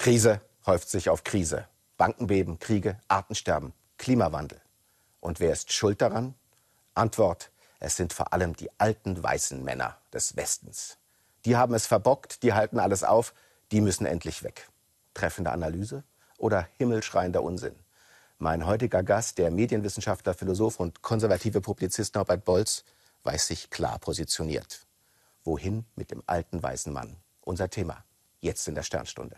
Krise häuft sich auf Krise. Bankenbeben, Kriege, Artensterben, Klimawandel. Und wer ist schuld daran? Antwort, es sind vor allem die alten weißen Männer des Westens. Die haben es verbockt, die halten alles auf, die müssen endlich weg. Treffende Analyse oder himmelschreiender Unsinn? Mein heutiger Gast, der Medienwissenschaftler, Philosoph und konservative Publizist Norbert Bolz, weiß sich klar positioniert. Wohin mit dem alten weißen Mann? Unser Thema. Jetzt in der Sternstunde.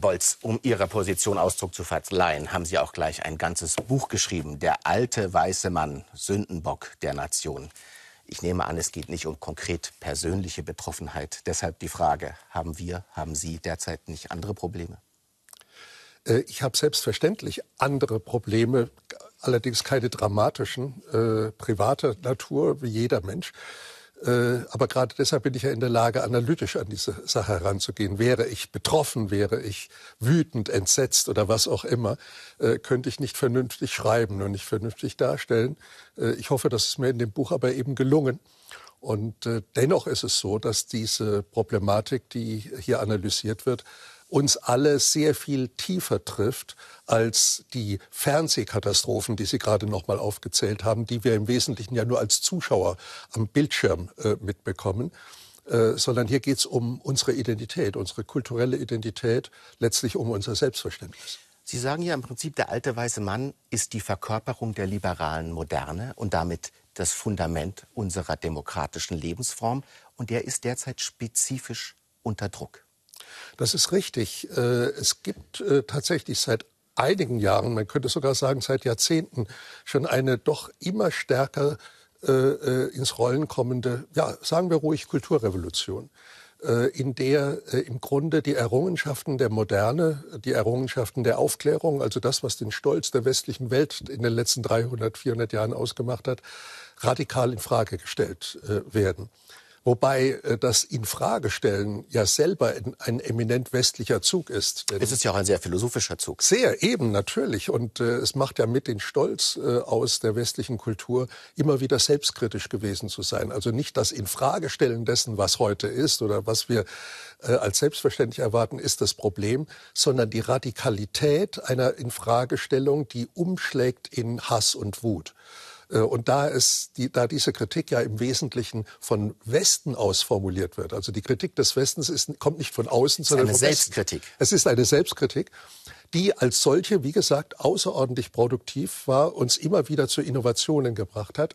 Bolz, um Ihrer Position Ausdruck zu verleihen, haben Sie auch gleich ein ganzes Buch geschrieben. Der alte weiße Mann, Sündenbock der Nation. Ich nehme an, es geht nicht um konkret persönliche Betroffenheit. Deshalb die Frage, haben wir, haben Sie derzeit nicht andere Probleme? Äh, ich habe selbstverständlich andere Probleme, allerdings keine dramatischen, äh, privater Natur wie jeder Mensch. Äh, aber gerade deshalb bin ich ja in der Lage, analytisch an diese Sache heranzugehen. Wäre ich betroffen, wäre ich wütend, entsetzt oder was auch immer, äh, könnte ich nicht vernünftig schreiben und nicht vernünftig darstellen. Äh, ich hoffe, das ist mir in dem Buch aber eben gelungen. Und dennoch ist es so, dass diese Problematik, die hier analysiert wird, uns alle sehr viel tiefer trifft als die Fernsehkatastrophen, die Sie gerade nochmal aufgezählt haben, die wir im Wesentlichen ja nur als Zuschauer am Bildschirm äh, mitbekommen. Äh, sondern hier geht es um unsere Identität, unsere kulturelle Identität, letztlich um unser Selbstverständnis. Sie sagen ja im Prinzip, der alte weiße Mann ist die Verkörperung der liberalen Moderne und damit das Fundament unserer demokratischen Lebensform. Und der ist derzeit spezifisch unter Druck. Das ist richtig. Äh, es gibt äh, tatsächlich seit einigen Jahren, man könnte sogar sagen seit Jahrzehnten, schon eine doch immer stärker äh, ins Rollen kommende, ja, sagen wir ruhig Kulturrevolution in der im Grunde die Errungenschaften der Moderne, die Errungenschaften der Aufklärung, also das, was den Stolz der westlichen Welt in den letzten 300, 400 Jahren ausgemacht hat, radikal in Frage gestellt werden. Wobei äh, das Infragestellen ja selber ein eminent westlicher Zug ist. es ist ja auch ein sehr philosophischer Zug. Sehr, eben, natürlich. Und äh, es macht ja mit den Stolz äh, aus der westlichen Kultur, immer wieder selbstkritisch gewesen zu sein. Also nicht das Infragestellen dessen, was heute ist oder was wir äh, als selbstverständlich erwarten, ist das Problem, sondern die Radikalität einer Infragestellung, die umschlägt in Hass und Wut. Äh, und da, es, die, da diese Kritik ja im Wesentlichen von Westen aus formuliert wird, also die Kritik des Westens ist, kommt nicht von außen, sondern von Westen. Es ist eine Selbstkritik. Es ist eine Selbstkritik die als solche, wie gesagt, außerordentlich produktiv war, uns immer wieder zu Innovationen gebracht hat,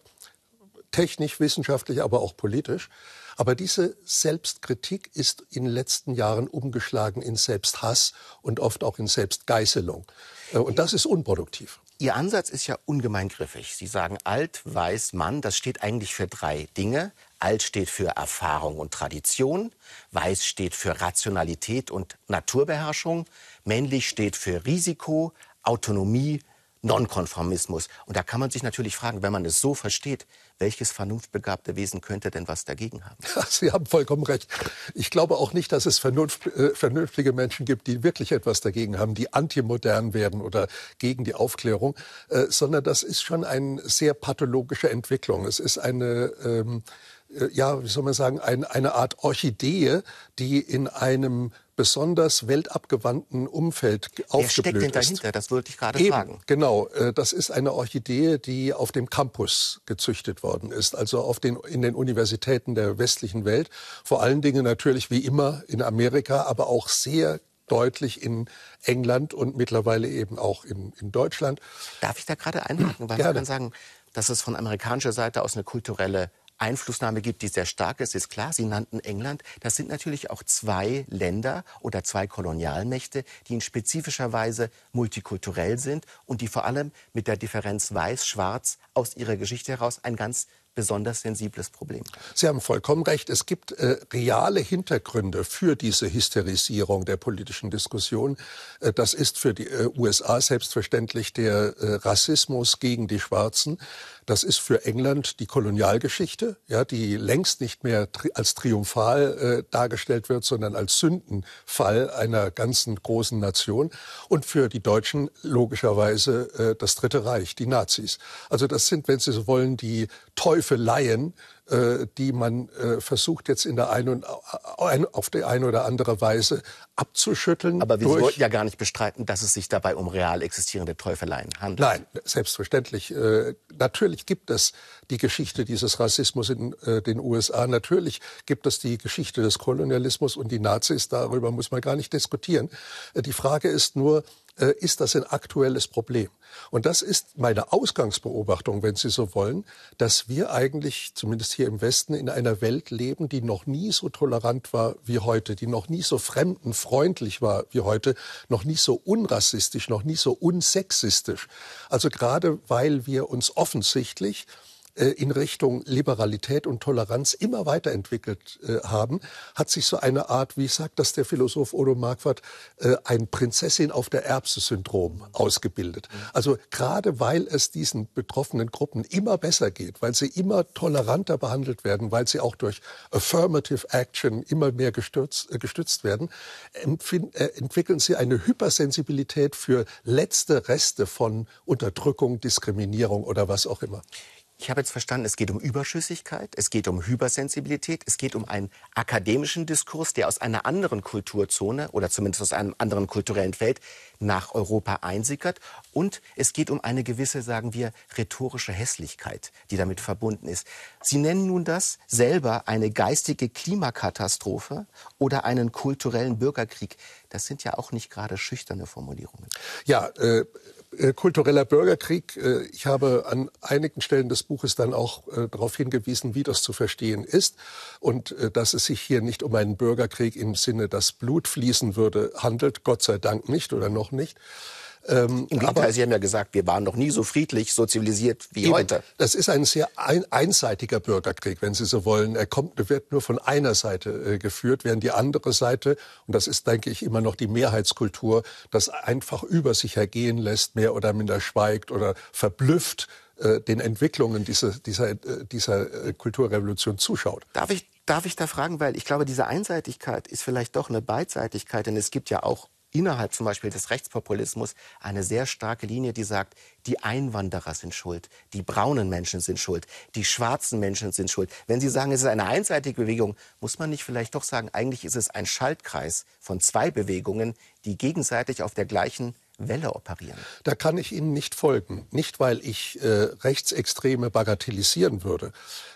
technisch, wissenschaftlich, aber auch politisch. Aber diese Selbstkritik ist in den letzten Jahren umgeschlagen in Selbsthass und oft auch in Selbstgeißelung. Äh, und das ist unproduktiv. Ihr Ansatz ist ja ungemein griffig. Sie sagen alt, weiß, Mann, das steht eigentlich für drei Dinge. Alt steht für Erfahrung und Tradition, weiß steht für Rationalität und Naturbeherrschung, männlich steht für Risiko, Autonomie, Nonkonformismus. Und da kann man sich natürlich fragen, wenn man es so versteht, welches vernunftbegabte Wesen könnte denn was dagegen haben? Ja, Sie haben vollkommen recht. Ich glaube auch nicht, dass es vernunft, äh, vernünftige Menschen gibt, die wirklich etwas dagegen haben, die antimodern werden oder gegen die Aufklärung, äh, sondern das ist schon eine sehr pathologische Entwicklung. Es ist eine ähm, äh, ja, wie soll man sagen, ein, eine Art Orchidee, die in einem besonders weltabgewandten Umfeld Wer aufgeblüht ist. Wer steckt denn dahinter? Ist. Das wollte ich gerade Eben, fragen. Genau, äh, das ist eine Orchidee, die auf dem Campus gezüchtet worden ist, also auf den, in den Universitäten der westlichen Welt. Vor allen Dingen natürlich wie immer in Amerika, aber auch sehr deutlich in England und mittlerweile eben auch in, in Deutschland. Darf ich da gerade einhaken? Weil Gerne. man kann sagen, dass es von amerikanischer Seite aus eine kulturelle Einflussnahme gibt, die sehr stark ist, ist klar. Sie nannten England. Das sind natürlich auch zwei Länder oder zwei Kolonialmächte, die in spezifischer Weise multikulturell sind und die vor allem mit der Differenz Weiß-Schwarz aus ihrer Geschichte heraus ein ganz besonders sensibles Problem. Sie haben vollkommen recht. Es gibt äh, reale Hintergründe für diese Hysterisierung der politischen Diskussion. Äh, das ist für die äh, USA selbstverständlich der äh, Rassismus gegen die Schwarzen. Das ist für England die Kolonialgeschichte, ja, die längst nicht mehr tri als triumphal äh, dargestellt wird, sondern als Sündenfall einer ganzen großen Nation. Und für die Deutschen logischerweise äh, das Dritte Reich, die Nazis. Also das sind, wenn Sie so wollen, die Teufeleien äh, die man äh, versucht jetzt in der einen äh, auf die eine oder andere Weise abzuschütteln. Aber wir wollten ja gar nicht bestreiten, dass es sich dabei um real existierende Teufeleien handelt. Nein, selbstverständlich. Natürlich gibt es die Geschichte dieses Rassismus in den USA. Natürlich gibt es die Geschichte des Kolonialismus und die Nazis. Darüber muss man gar nicht diskutieren. Die Frage ist nur, äh, ist das ein aktuelles Problem. Und das ist meine Ausgangsbeobachtung, wenn Sie so wollen, dass wir eigentlich, zumindest hier im Westen, in einer Welt leben, die noch nie so tolerant war wie heute, die noch nie so fremdenfreundlich war wie heute, noch nie so unrassistisch, noch nie so unsexistisch. Also gerade weil wir uns offensichtlich äh, in Richtung Liberalität und Toleranz immer weiterentwickelt äh, haben, hat sich so eine Art, wie sagt das der Philosoph Odo Marquardt, äh, ein Prinzessin auf der Erbse-Syndrom ausgebildet. Also gerade weil es diesen betroffenen Gruppen immer besser geht, weil sie immer toleranter behandelt werden, weil sie auch durch Affirmative Action immer mehr gestürzt, gestützt werden, entwickeln sie eine Hypersensibilität für letzte Reste von Unterdrückung, Diskriminierung oder was auch immer. Ich habe jetzt verstanden, es geht um Überschüssigkeit, es geht um Hypersensibilität, es geht um einen akademischen Diskurs, der aus einer anderen Kulturzone oder zumindest aus einem anderen kulturellen Feld nach Europa einsickert. Und es geht um eine gewisse, sagen wir, rhetorische Hässlichkeit, die damit verbunden ist. Sie nennen nun das selber eine geistige Klimakatastrophe oder einen kulturellen Bürgerkrieg. Das sind ja auch nicht gerade schüchterne Formulierungen. Ja, äh, äh, kultureller Bürgerkrieg. Äh, ich habe an einigen Stellen des Buches dann auch äh, darauf hingewiesen, wie das zu verstehen ist und äh, dass es sich hier nicht um einen Bürgerkrieg im Sinne, dass Blut fließen würde, handelt, Gott sei Dank nicht oder noch nicht. Ähm, Im Gegenteil, Sie haben ja gesagt, wir waren noch nie so friedlich, so zivilisiert wie eben, heute. Das ist ein sehr ein, einseitiger Bürgerkrieg, wenn Sie so wollen. Er kommt, wird nur von einer Seite äh, geführt, während die andere Seite, und das ist, denke ich, immer noch die Mehrheitskultur, das einfach über sich ergehen lässt, mehr oder minder schweigt oder verblüfft äh, den Entwicklungen dieser, dieser, äh, dieser äh, Kulturrevolution zuschaut. Darf ich, darf ich da fragen, weil ich glaube, diese Einseitigkeit ist vielleicht doch eine Beidseitigkeit, denn es gibt ja auch innerhalb zum Beispiel des Rechtspopulismus eine sehr starke Linie, die sagt, die Einwanderer sind schuld, die braunen Menschen sind schuld, die schwarzen Menschen sind schuld. Wenn Sie sagen, es ist eine einseitige Bewegung, muss man nicht vielleicht doch sagen, eigentlich ist es ein Schaltkreis von zwei Bewegungen, die gegenseitig auf der gleichen Welle operieren? Da kann ich Ihnen nicht folgen. Nicht, weil ich äh, Rechtsextreme bagatellisieren würde,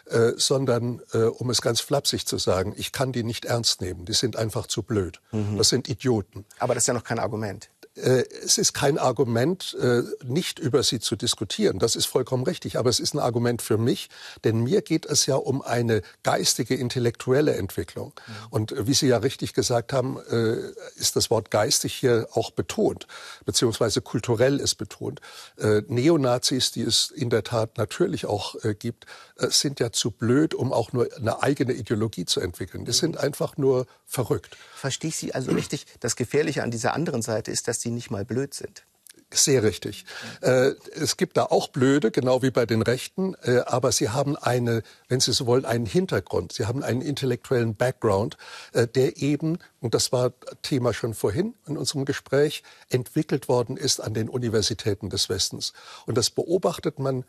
äh, sondern, äh, um es ganz flapsig zu sagen, ich kann die nicht ernst nehmen. Die sind einfach zu blöd. Mhm. Das sind Idioten. Aber das ist ja noch kein Argument. Äh, es ist kein Argument, äh, nicht über sie zu diskutieren. Das ist vollkommen richtig. Aber es ist ein Argument für mich, denn mir geht es ja um eine geistige, intellektuelle Entwicklung. Mhm. Und äh, wie Sie ja richtig gesagt haben, ist das Wort geistig hier auch betont, beziehungsweise kulturell ist betont. Neonazis, die es in der Tat natürlich auch gibt, sind ja zu blöd, um auch nur eine eigene Ideologie zu entwickeln. Die mhm. sind einfach nur verrückt. Verstehe ich Sie also richtig? Das Gefährliche an dieser anderen Seite ist, dass die sie nicht mal blöd sind. Sehr richtig. Äh, es gibt da auch Blöde, genau wie bei den Rechten, äh, aber sie haben eine, wenn Sie so wollen, einen Hintergrund. Sie haben einen intellektuellen Background, äh, der eben, und das war Thema schon vorhin in unserem Gespräch, entwickelt worden ist an den Universitäten des Westens. Und das beobachtet man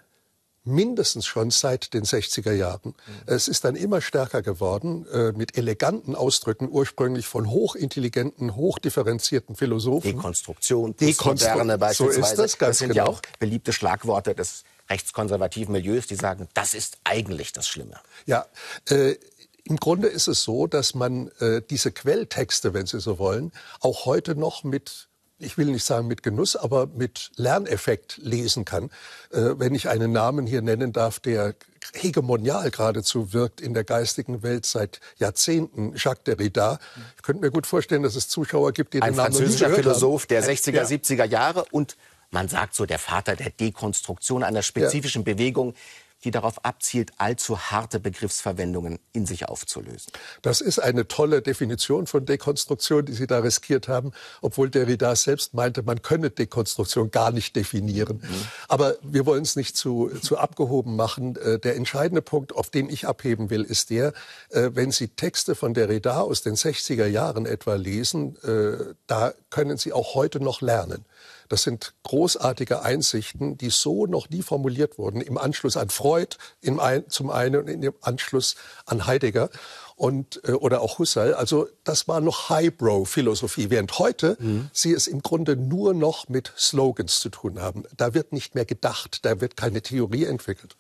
mindestens schon seit den 60er Jahren. Mhm. Es ist dann immer stärker geworden äh, mit eleganten Ausdrücken, ursprünglich von hochintelligenten, hochdifferenzierten Philosophen. Dekonstruktion, Dekonsterne beispielsweise. So ist das, ganz das sind genau. ja auch beliebte Schlagworte des rechtskonservativen Milieus, die sagen, das ist eigentlich das Schlimme. Ja, äh, im Grunde ist es so, dass man äh, diese Quelltexte, wenn Sie so wollen, auch heute noch mit ich will nicht sagen mit Genuss, aber mit Lerneffekt lesen kann. Äh, wenn ich einen Namen hier nennen darf, der hegemonial geradezu wirkt in der geistigen Welt seit Jahrzehnten, Jacques Derrida. Ich könnte mir gut vorstellen, dass es Zuschauer gibt, die Ein den Namen nicht gehört Ein französischer Philosoph der 60er, ja. 70er Jahre und man sagt so, der Vater der Dekonstruktion einer spezifischen ja. Bewegung, die darauf abzielt, allzu harte Begriffsverwendungen in sich aufzulösen. Das ist eine tolle Definition von Dekonstruktion, die Sie da riskiert haben, obwohl Derrida selbst meinte, man könne Dekonstruktion gar nicht definieren. Mhm. Aber wir wollen es nicht zu, zu abgehoben machen. Äh, der entscheidende Punkt, auf den ich abheben will, ist der, äh, wenn Sie Texte von Derrida aus den 60er Jahren etwa lesen, äh, da können Sie auch heute noch lernen. Das sind großartige Einsichten, die so noch nie formuliert wurden. Im Anschluss an Freud ein, zum einen und im Anschluss an Heidegger und äh, oder auch Husserl. Also das war noch Highbrow-Philosophie, während heute mhm. sie es im Grunde nur noch mit Slogans zu tun haben. Da wird nicht mehr gedacht, da wird keine Theorie entwickelt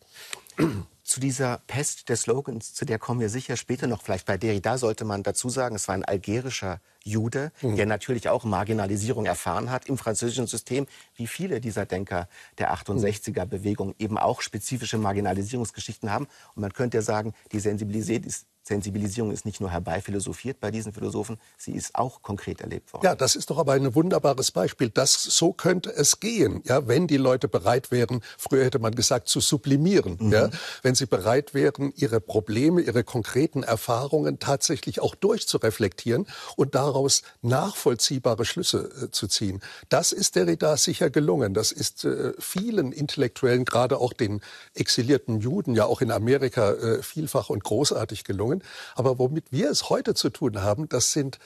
zu dieser Pest der Slogans, zu der kommen wir sicher später noch. Vielleicht bei Derrida sollte man dazu sagen, es war ein algerischer Jude, mhm. der natürlich auch Marginalisierung erfahren hat im französischen System, wie viele dieser Denker der 68er-Bewegung mhm. eben auch spezifische Marginalisierungsgeschichten haben. Und man könnte ja sagen, die Sensibilisierung ist, Sensibilisierung ist nicht nur herbeiphilosophiert bei diesen Philosophen, sie ist auch konkret erlebt worden. Ja, das ist doch aber ein wunderbares Beispiel. Das, so könnte es gehen, ja, wenn die Leute bereit wären, früher hätte man gesagt, zu sublimieren. Mhm. Ja, wenn sie bereit wären, ihre Probleme, ihre konkreten Erfahrungen tatsächlich auch durchzureflektieren und daraus nachvollziehbare Schlüsse äh, zu ziehen. Das ist Derrida sicher gelungen. Das ist äh, vielen Intellektuellen, gerade auch den exilierten Juden, ja auch in Amerika äh, vielfach und großartig gelungen können. Aber womit wir es heute zu tun haben, das sind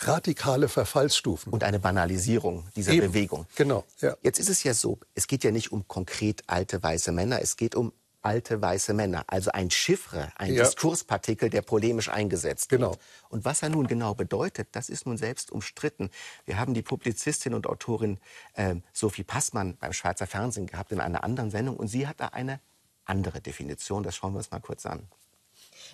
radikale Verfallsstufen. Und eine Banalisierung dieser Eben. Bewegung. Genau. Ja. Jetzt ist es ja so, es geht ja nicht um konkret alte weiße Männer, es geht um alte weiße Männer. Also ein Chiffre, ein ja. Diskurspartikel, der polemisch eingesetzt genau. wird. Und was er nun genau bedeutet, das ist nun selbst umstritten. Wir haben die Publizistin und Autorin äh, Sophie Passmann beim Schweizer Fernsehen gehabt in einer anderen Sendung und sie hat da eine andere Definition. Das schauen wir uns mal kurz an.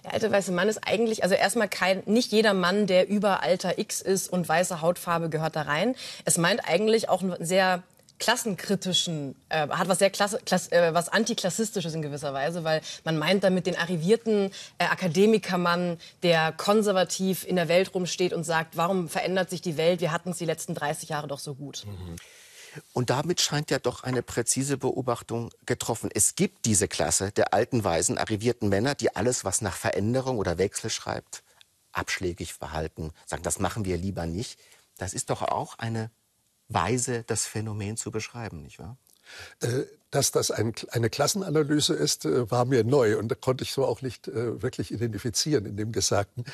Der alte weiße Mann ist eigentlich, also erstmal kein, nicht jeder Mann, der über Alter X ist und weiße Hautfarbe gehört da rein. Es meint eigentlich auch einen sehr klassenkritischen, äh, hat was sehr klasse, klass, äh, was antiklassistisches in gewisser Weise, weil man meint damit den arrivierten äh, Akademikermann, der konservativ in der Welt rumsteht und sagt, warum verändert sich die Welt? Wir hatten es die letzten 30 Jahre doch so gut. Mhm. Und damit scheint ja doch eine präzise Beobachtung getroffen. Es gibt diese Klasse der alten, weisen, arrivierten Männer, die alles, was nach Veränderung oder Wechsel schreibt, abschlägig verhalten, sagen, das machen wir lieber nicht. Das ist doch auch eine Weise, das Phänomen zu beschreiben, nicht wahr? Äh, dass das ein, eine Klassenanalyse ist, äh, war mir neu und konnte ich so auch nicht äh, wirklich identifizieren in dem Gesagten.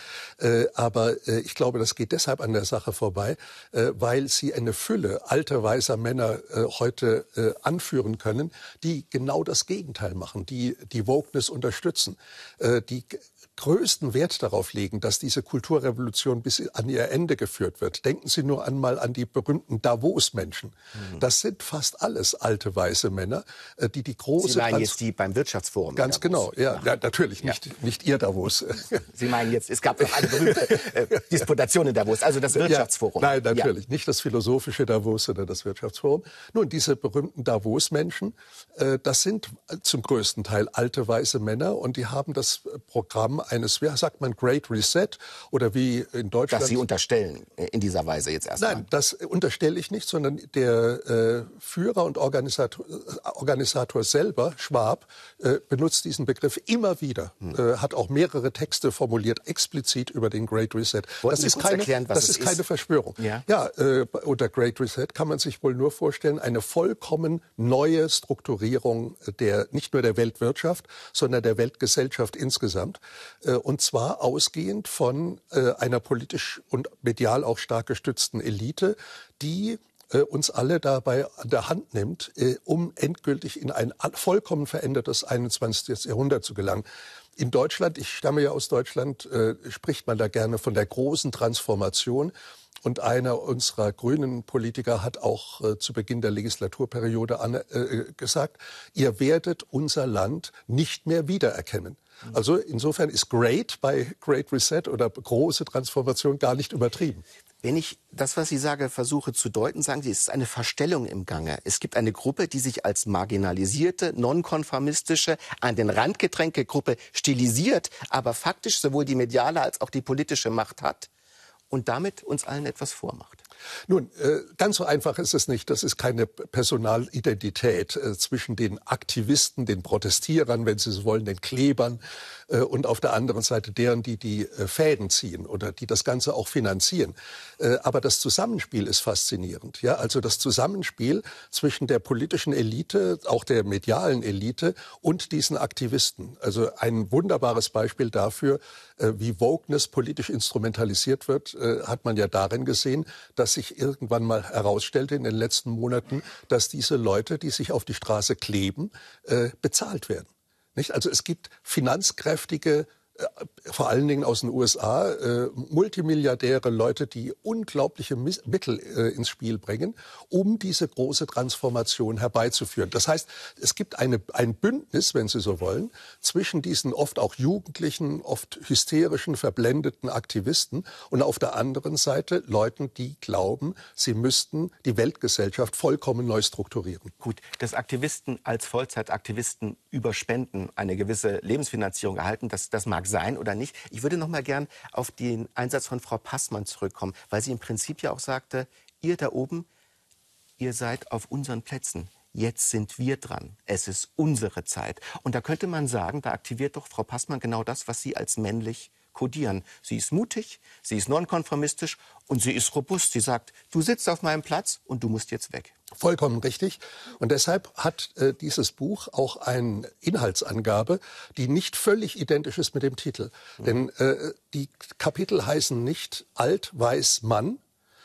Aber ich glaube, das geht deshalb an der Sache vorbei, weil sie eine Fülle alter weiser Männer heute anführen können, die genau das Gegenteil machen, die die Wokeness unterstützen, die größten Wert darauf legen, dass diese Kulturrevolution bis an ihr Ende geführt wird. Denken Sie nur einmal an die berühmten Davos-Menschen. Mhm. Das sind fast alles alte weiße Männer, äh, die die große Sie meinen Trans jetzt die beim Wirtschaftsforum? Ganz genau, ja, ja, natürlich nicht ja. nicht ihr Davos. Sie meinen jetzt, es gab doch eine berühmte äh, Disputation in Davos, also das Wirtschaftsforum. Ja, nein, natürlich nicht das philosophische Davos, sondern das Wirtschaftsforum. Nun diese berühmten Davos-Menschen, äh, das sind zum größten Teil alte weiße Männer und die haben das Programm eines, wie sagt man, Great Reset oder wie in Deutschland. Das Sie unterstellen äh, in dieser Weise jetzt erstmal. Nein, das unterstelle ich nicht, sondern der äh, Führer und Organisator, Organisator selber, Schwab, äh, benutzt diesen Begriff immer wieder, hm. äh, hat auch mehrere Texte formuliert, explizit über den Great Reset. Wollten das ist, keine, erklären, das ist, ist keine Verschwörung. Ja, ja äh, unter Great Reset kann man sich wohl nur vorstellen, eine vollkommen neue Strukturierung der, nicht nur der Weltwirtschaft, sondern der Weltgesellschaft insgesamt. Äh, und zwar ausgehend von äh, einer politisch und medial auch stark gestützten Elite, die äh, uns alle dabei an der Hand nimmt, um endgültig in ein vollkommen verändertes 21. Jahrhundert zu gelangen. In Deutschland, ich stamme ja aus Deutschland, spricht man da gerne von der großen Transformation. Und einer unserer grünen Politiker hat auch zu Beginn der Legislaturperiode gesagt, ihr werdet unser Land nicht mehr wiedererkennen. Also insofern ist Great bei Great Reset oder große Transformation gar nicht übertrieben. Wenn ich das, was Sie sagen, versuche zu deuten, sagen Sie, es ist eine Verstellung im Gange. Es gibt eine Gruppe, die sich als marginalisierte, nonkonformistische, an den Rand gedrängte Gruppe stilisiert, aber faktisch sowohl die mediale als auch die politische Macht hat und damit uns allen etwas vormacht. Nun, äh, ganz so einfach ist es nicht. Das ist keine Personalidentität äh, zwischen den Aktivisten, den Protestierern, wenn Sie so wollen, den Klebern äh, und auf der anderen Seite deren, die die Fäden ziehen oder die das Ganze auch finanzieren. Aber das Zusammenspiel ist faszinierend. Ja, also das Zusammenspiel zwischen der politischen Elite, auch der medialen Elite und diesen Aktivisten. Also ein wunderbares Beispiel dafür, wie Wokeness politisch instrumentalisiert wird, hat man ja darin gesehen, dass dass sich irgendwann mal herausstellte in den letzten Monaten, dass diese Leute, die sich auf die Straße kleben, äh, bezahlt werden. Nicht? Also es gibt finanzkräftige äh, vor allen Dingen aus den USA, äh, Multimilliardäre, Leute, die unglaubliche Miss Mittel äh, ins Spiel bringen, um diese große Transformation herbeizuführen. Das heißt, es gibt eine, ein Bündnis, wenn Sie so wollen, zwischen diesen oft auch jugendlichen, oft hysterischen, verblendeten Aktivisten und auf der anderen Seite Leuten, die glauben, sie müssten die Weltgesellschaft vollkommen neu strukturieren. Gut, dass Aktivisten als Vollzeitaktivisten über Spenden eine gewisse Lebensfinanzierung erhalten, das, das mag sein oder nicht. Ich würde noch mal gern auf den Einsatz von Frau Passmann zurückkommen, weil sie im Prinzip ja auch sagte, ihr da oben, ihr seid auf unseren Plätzen. Jetzt sind wir dran. Es ist unsere Zeit. Und da könnte man sagen, da aktiviert doch Frau Passmann genau das, was Sie als männlich kodieren. Sie ist mutig, sie ist nonkonformistisch und sie ist robust. Sie sagt, du sitzt auf meinem Platz und du musst jetzt weg. Vollkommen richtig. Und deshalb hat äh, dieses Buch auch eine Inhaltsangabe, die nicht völlig identisch ist mit dem Titel. Mhm. Denn äh, die Kapitel heißen nicht Alt, Weiß, Mann,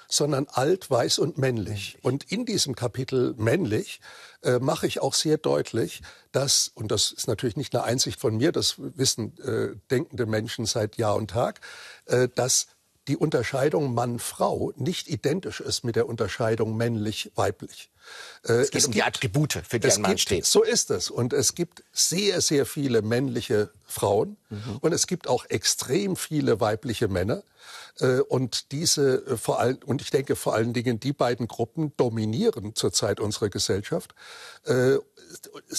sondern alt, weiß und männlich. Und in diesem Kapitel männlich äh, mache ich auch sehr deutlich, dass, und das ist natürlich nicht eine Einsicht von mir, das wissen äh, denkende Menschen seit Jahr und Tag, äh, dass die Unterscheidung Mann-Frau nicht identisch ist mit der Unterscheidung männlich-weiblich. Äh, es geht es um gibt, die Attribute, für die ein Mann gibt, steht. So ist es. Und es gibt sehr, sehr viele männliche Frauen mhm. und es gibt auch extrem viele weibliche Männer. Äh, und diese äh, vor allem, und ich denke vor allen Dingen, die beiden Gruppen dominieren zurzeit unsere Gesellschaft.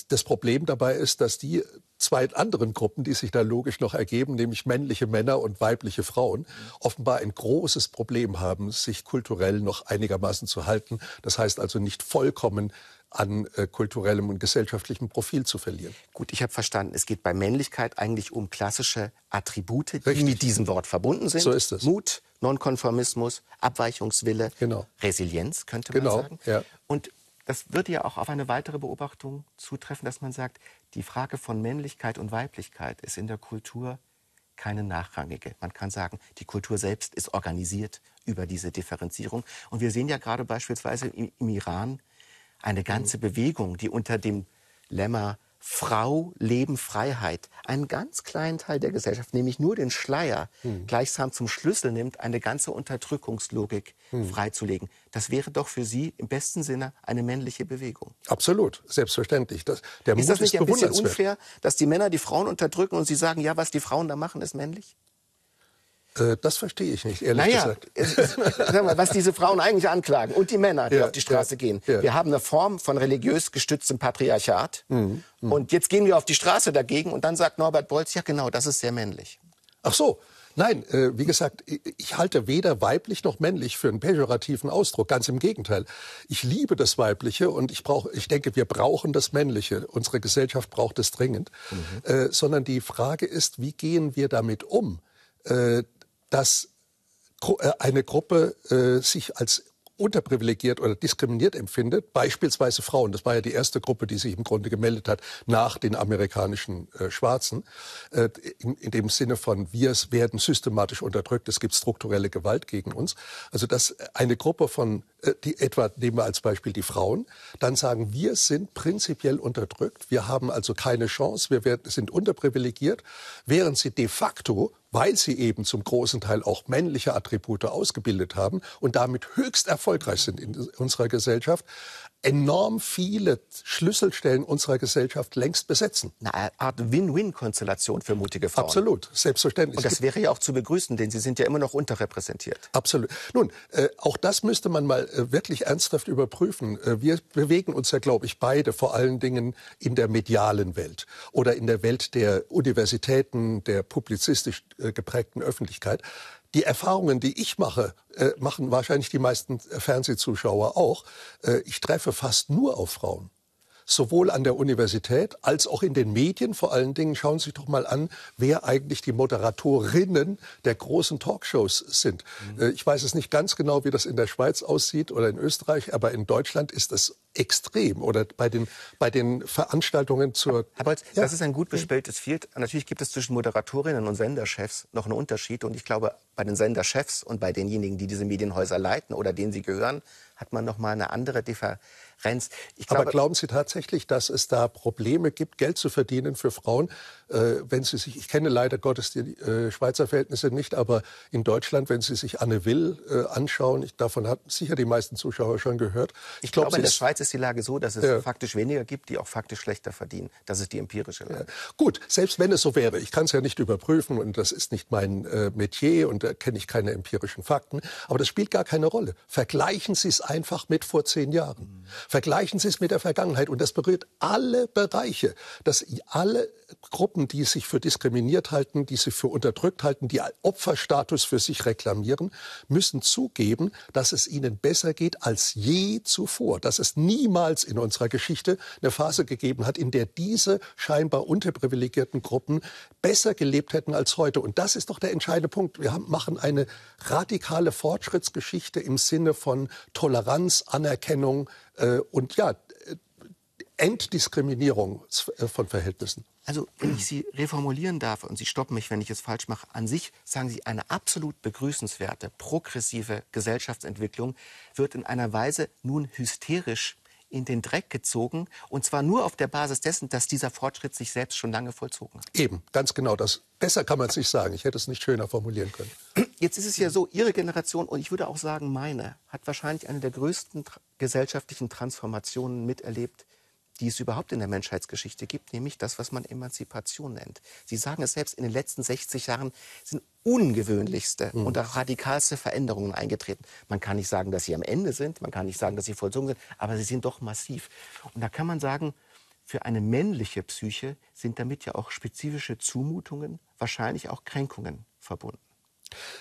Das Problem dabei ist, dass die zwei anderen Gruppen, die sich da logisch noch ergeben, nämlich männliche Männer und weibliche Frauen, offenbar ein großes Problem haben, sich kulturell noch einigermaßen zu halten. Das heißt also nicht vollkommen an äh, kulturellem und gesellschaftlichem Profil zu verlieren. Gut, ich habe verstanden, es geht bei Männlichkeit eigentlich um klassische Attribute, Richtig. die mit diesem Wort verbunden sind. So ist es. Mut, Nonkonformismus, Abweichungswille, genau. Resilienz könnte man genau, sagen. Ja. Und das wird ja auch auf eine weitere Beobachtung zutreffen, dass man sagt, die Frage von Männlichkeit und Weiblichkeit ist in der Kultur keine nachrangige. Man kann sagen, die Kultur selbst ist organisiert über diese Differenzierung. Und wir sehen ja gerade beispielsweise im, Iran eine ganze mhm. Bewegung, die unter dem Lemma Frau, Leben, Freiheit einen ganz kleinen Teil der Gesellschaft, nämlich nur den Schleier, hm. gleichsam zum Schlüssel nimmt, eine ganze Unterdrückungslogik hm. freizulegen. Das wäre doch für Sie im besten Sinne eine männliche Bewegung. Absolut, selbstverständlich. Das, der ist Mut das nicht ist ein bisschen unfair, dass die Männer die Frauen unterdrücken und Sie sagen, ja, was die Frauen da machen, ist männlich? Äh, das verstehe ich nicht, ehrlich naja, gesagt. Es, mal, was diese Frauen eigentlich anklagen und die Männer, die ja, auf die Straße ja, gehen. Ja. Wir haben eine Form von religiös gestütztem Patriarchat. Mhm, mhm. und jetzt gehen wir auf die Straße dagegen und dann sagt Norbert Bolz, ja genau, das ist sehr männlich. Ach so. Nein, äh, wie gesagt, ich halte weder weiblich noch männlich für einen pejorativen Ausdruck. Ganz im Gegenteil. Ich liebe das Weibliche und ich brauche, ich denke, wir brauchen das Männliche. Unsere Gesellschaft braucht es dringend. Mhm. Äh, sondern die Frage ist, wie gehen wir damit um? Äh, dass äh, eine Gruppe äh, sich als unterprivilegiert oder diskriminiert empfindet, beispielsweise Frauen. Das war ja die erste Gruppe, die sich im Grunde gemeldet hat nach den amerikanischen äh, Schwarzen. Äh, in, in, dem Sinne von, wir werden systematisch unterdrückt, es gibt strukturelle Gewalt gegen uns. Also dass eine Gruppe von, äh, die etwa nehmen wir als Beispiel die Frauen, dann sagen, wir sind prinzipiell unterdrückt, wir haben also keine Chance, wir werden, sind unterprivilegiert, während sie de facto weil sie eben zum großen Teil auch männliche Attribute ausgebildet haben und damit höchst erfolgreich sind in unserer Gesellschaft enorm viele Schlüsselstellen unserer Gesellschaft längst besetzen. Eine Art Win-Win-Konstellation für mutige Frauen. Absolut, selbstverständlich. Und das wäre ja auch zu begrüßen, denn sie sind ja immer noch unterrepräsentiert. Absolut. Nun, äh, auch das müsste man mal äh, wirklich ernsthaft überprüfen. Äh, wir bewegen uns ja, glaube ich, beide vor allen Dingen in der medialen Welt oder in der Welt der Universitäten, der publizistisch äh, geprägten Öffentlichkeit die Erfahrungen, die ich mache, äh, machen wahrscheinlich die meisten Fernsehzuschauer auch. Äh, ich treffe fast nur auf Frauen. Sowohl an der Universität als auch in den Medien. Vor allen Dingen schauen Sie sich doch mal an, wer eigentlich die Moderatorinnen der großen Talkshows sind. Mhm. Äh, ich weiß es nicht ganz genau, wie das in der Schweiz aussieht oder in Österreich, aber in Deutschland ist es extrem. Oder bei den, bei den Veranstaltungen zur... Herr Bolz, ja. das ist ein gut bespieltes Field. Natürlich gibt es zwischen Moderatorinnen und Senderchefs noch einen Unterschied. Und ich glaube, bei den Senderchefs und bei denjenigen, die diese Medienhäuser leiten oder denen sie gehören, hat man noch mal eine andere Differenz. Glaube, Aber glauben Sie tatsächlich, dass es da Probleme gibt, Geld zu verdienen für Frauen, äh, wenn sie sich, ich kenne leider Gottes die äh, Schweizer Verhältnisse nicht, aber in Deutschland, wenn Sie sich Anne Will äh, anschauen, ich, davon hat sicher die meisten Zuschauer schon gehört. Ich, ich glaube, glaub, in der Schweiz ist ist die Lage so, dass es ja. faktisch weniger gibt, die auch faktisch schlechter verdienen. Das ist die empirische Lage. Ja. Gut, selbst wenn es so wäre, ich kann es ja nicht überprüfen und das ist nicht mein äh, Metier und da kenne ich keine empirischen Fakten, aber das spielt gar keine Rolle. Vergleichen Sie es einfach mit vor zehn Jahren. Mhm. Vergleichen Sie es mit der Vergangenheit und das berührt alle Bereiche, dass alle Gruppen, die sich für diskriminiert halten, die sich für unterdrückt halten, die Opferstatus für sich reklamieren, müssen zugeben, dass es ihnen besser geht als je zuvor, dass es niemals in unserer Geschichte eine Phase gegeben hat, in der diese scheinbar unterprivilegierten Gruppen besser gelebt hätten als heute. Und das ist doch der entscheidende Punkt. Wir haben, machen eine radikale Fortschrittsgeschichte im Sinne von Toleranz, Anerkennung äh, und ja, Entdiskriminierung äh, von Verhältnissen. Also, wenn ich Sie reformulieren darf, und Sie stoppen mich, wenn ich es falsch mache, an sich sagen Sie, eine absolut begrüßenswerte, progressive Gesellschaftsentwicklung wird in einer Weise nun hysterisch in den Dreck gezogen. Und zwar nur auf der Basis dessen, dass dieser Fortschritt sich selbst schon lange vollzogen hat. Eben, ganz genau das. Besser kann man es nicht sagen. Ich hätte es nicht schöner formulieren können. Jetzt ist es ja so, Ihre Generation und ich würde auch sagen meine hat wahrscheinlich eine der größten tra gesellschaftlichen Transformationen miterlebt, die es überhaupt in der Menschheitsgeschichte gibt, nämlich das, was man Emanzipation nennt. Sie sagen es selbst, in den letzten 60 Jahren sind ungewöhnlichste mhm. und auch radikalste Veränderungen eingetreten. Man kann nicht sagen, dass sie am Ende sind, man kann nicht sagen, dass sie vollzogen sind, aber sie sind doch massiv. Und da kann man sagen, für eine männliche Psyche sind damit ja auch spezifische Zumutungen, wahrscheinlich auch Kränkungen verbunden.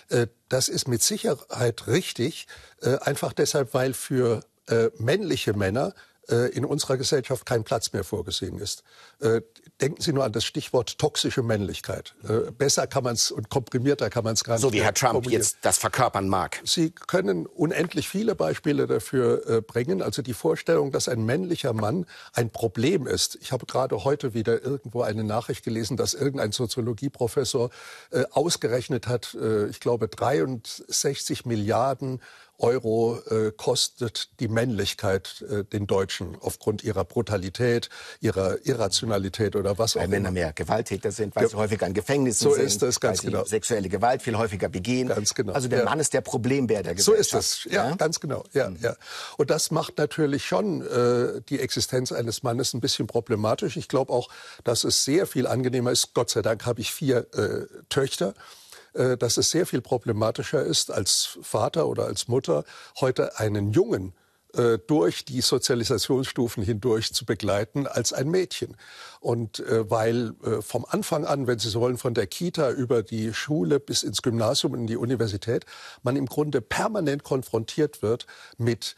Äh, das ist mit Sicherheit richtig, äh, einfach deshalb, weil für äh, männliche Männer äh, in unserer Gesellschaft kein Platz mehr vorgesehen ist. Äh, denken Sie nur an das Stichwort toxische Männlichkeit. Äh, besser kann man es und komprimierter kann man es gar so So wie Herr Trump jetzt das verkörpern mag. Sie können unendlich viele Beispiele dafür bringen. Also die Vorstellung, dass ein männlicher Mann ein Problem ist. Ich habe gerade heute wieder irgendwo eine Nachricht gelesen, dass irgendein Soziologieprofessor ausgerechnet hat, ich glaube 63 Milliarden Euro äh, kostet die Männlichkeit äh, den Deutschen aufgrund ihrer Brutalität, ihrer Irrationalität oder was weil auch immer. Weil Männer mehr Gewalttäter sind, weil ja. sie häufiger in Gefängnissen so sind. So ist das, ganz genau. Sexuelle Gewalt viel häufiger begehen. Ganz genau. Also der ja. Mann ist der Problembär der Gesellschaft. So ist es, ja, ja? ganz genau. Ja, mhm. ja. Und das macht natürlich schon äh, die Existenz eines Mannes ein bisschen problematisch. Ich glaube auch, dass es sehr viel angenehmer ist. Gott sei Dank habe ich vier äh, Töchter. Äh, dass es sehr viel problematischer ist, als Vater oder als Mutter heute einen Jungen äh, durch die Sozialisationsstufen hindurch zu begleiten als ein Mädchen. Und äh, weil vom Anfang an, wenn Sie so wollen, von der Kita über die Schule bis ins Gymnasium und in die Universität, man im Grunde permanent konfrontiert wird mit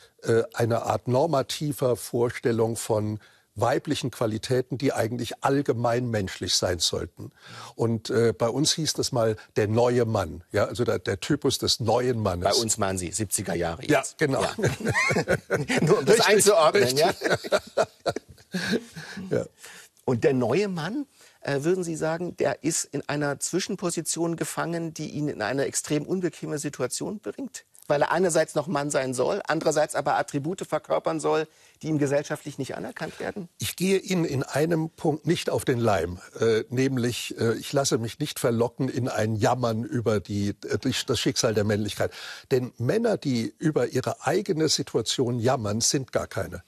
einer Art normativer Vorstellung von weiblichen Qualitäten, die eigentlich allgemein menschlich sein sollten. Und äh, bei uns hieß das mal der neue Mann, ja, also der, der Typus des neuen Mannes. Bei uns meinen Sie 70er Jahre jetzt. Ja, genau. Ja. Nur um das richtig, einzuordnen, richtig. Ja? ja. Und der neue Mann, äh, würden Sie sagen, der ist in einer Zwischenposition gefangen, die ihn in eine extrem unbequeme Situation bringt? Weil er einerseits noch Mann sein soll, andererseits aber Attribute verkörpern soll, die ihm gesellschaftlich nicht anerkannt werden? Ich gehe Ihnen in einem Punkt nicht auf den Leim, äh, nämlich äh, ich lasse mich nicht verlocken in ein Jammern über die, äh, das Schicksal der Männlichkeit. Denn Männer, die über ihre eigene Situation jammern, sind gar keine.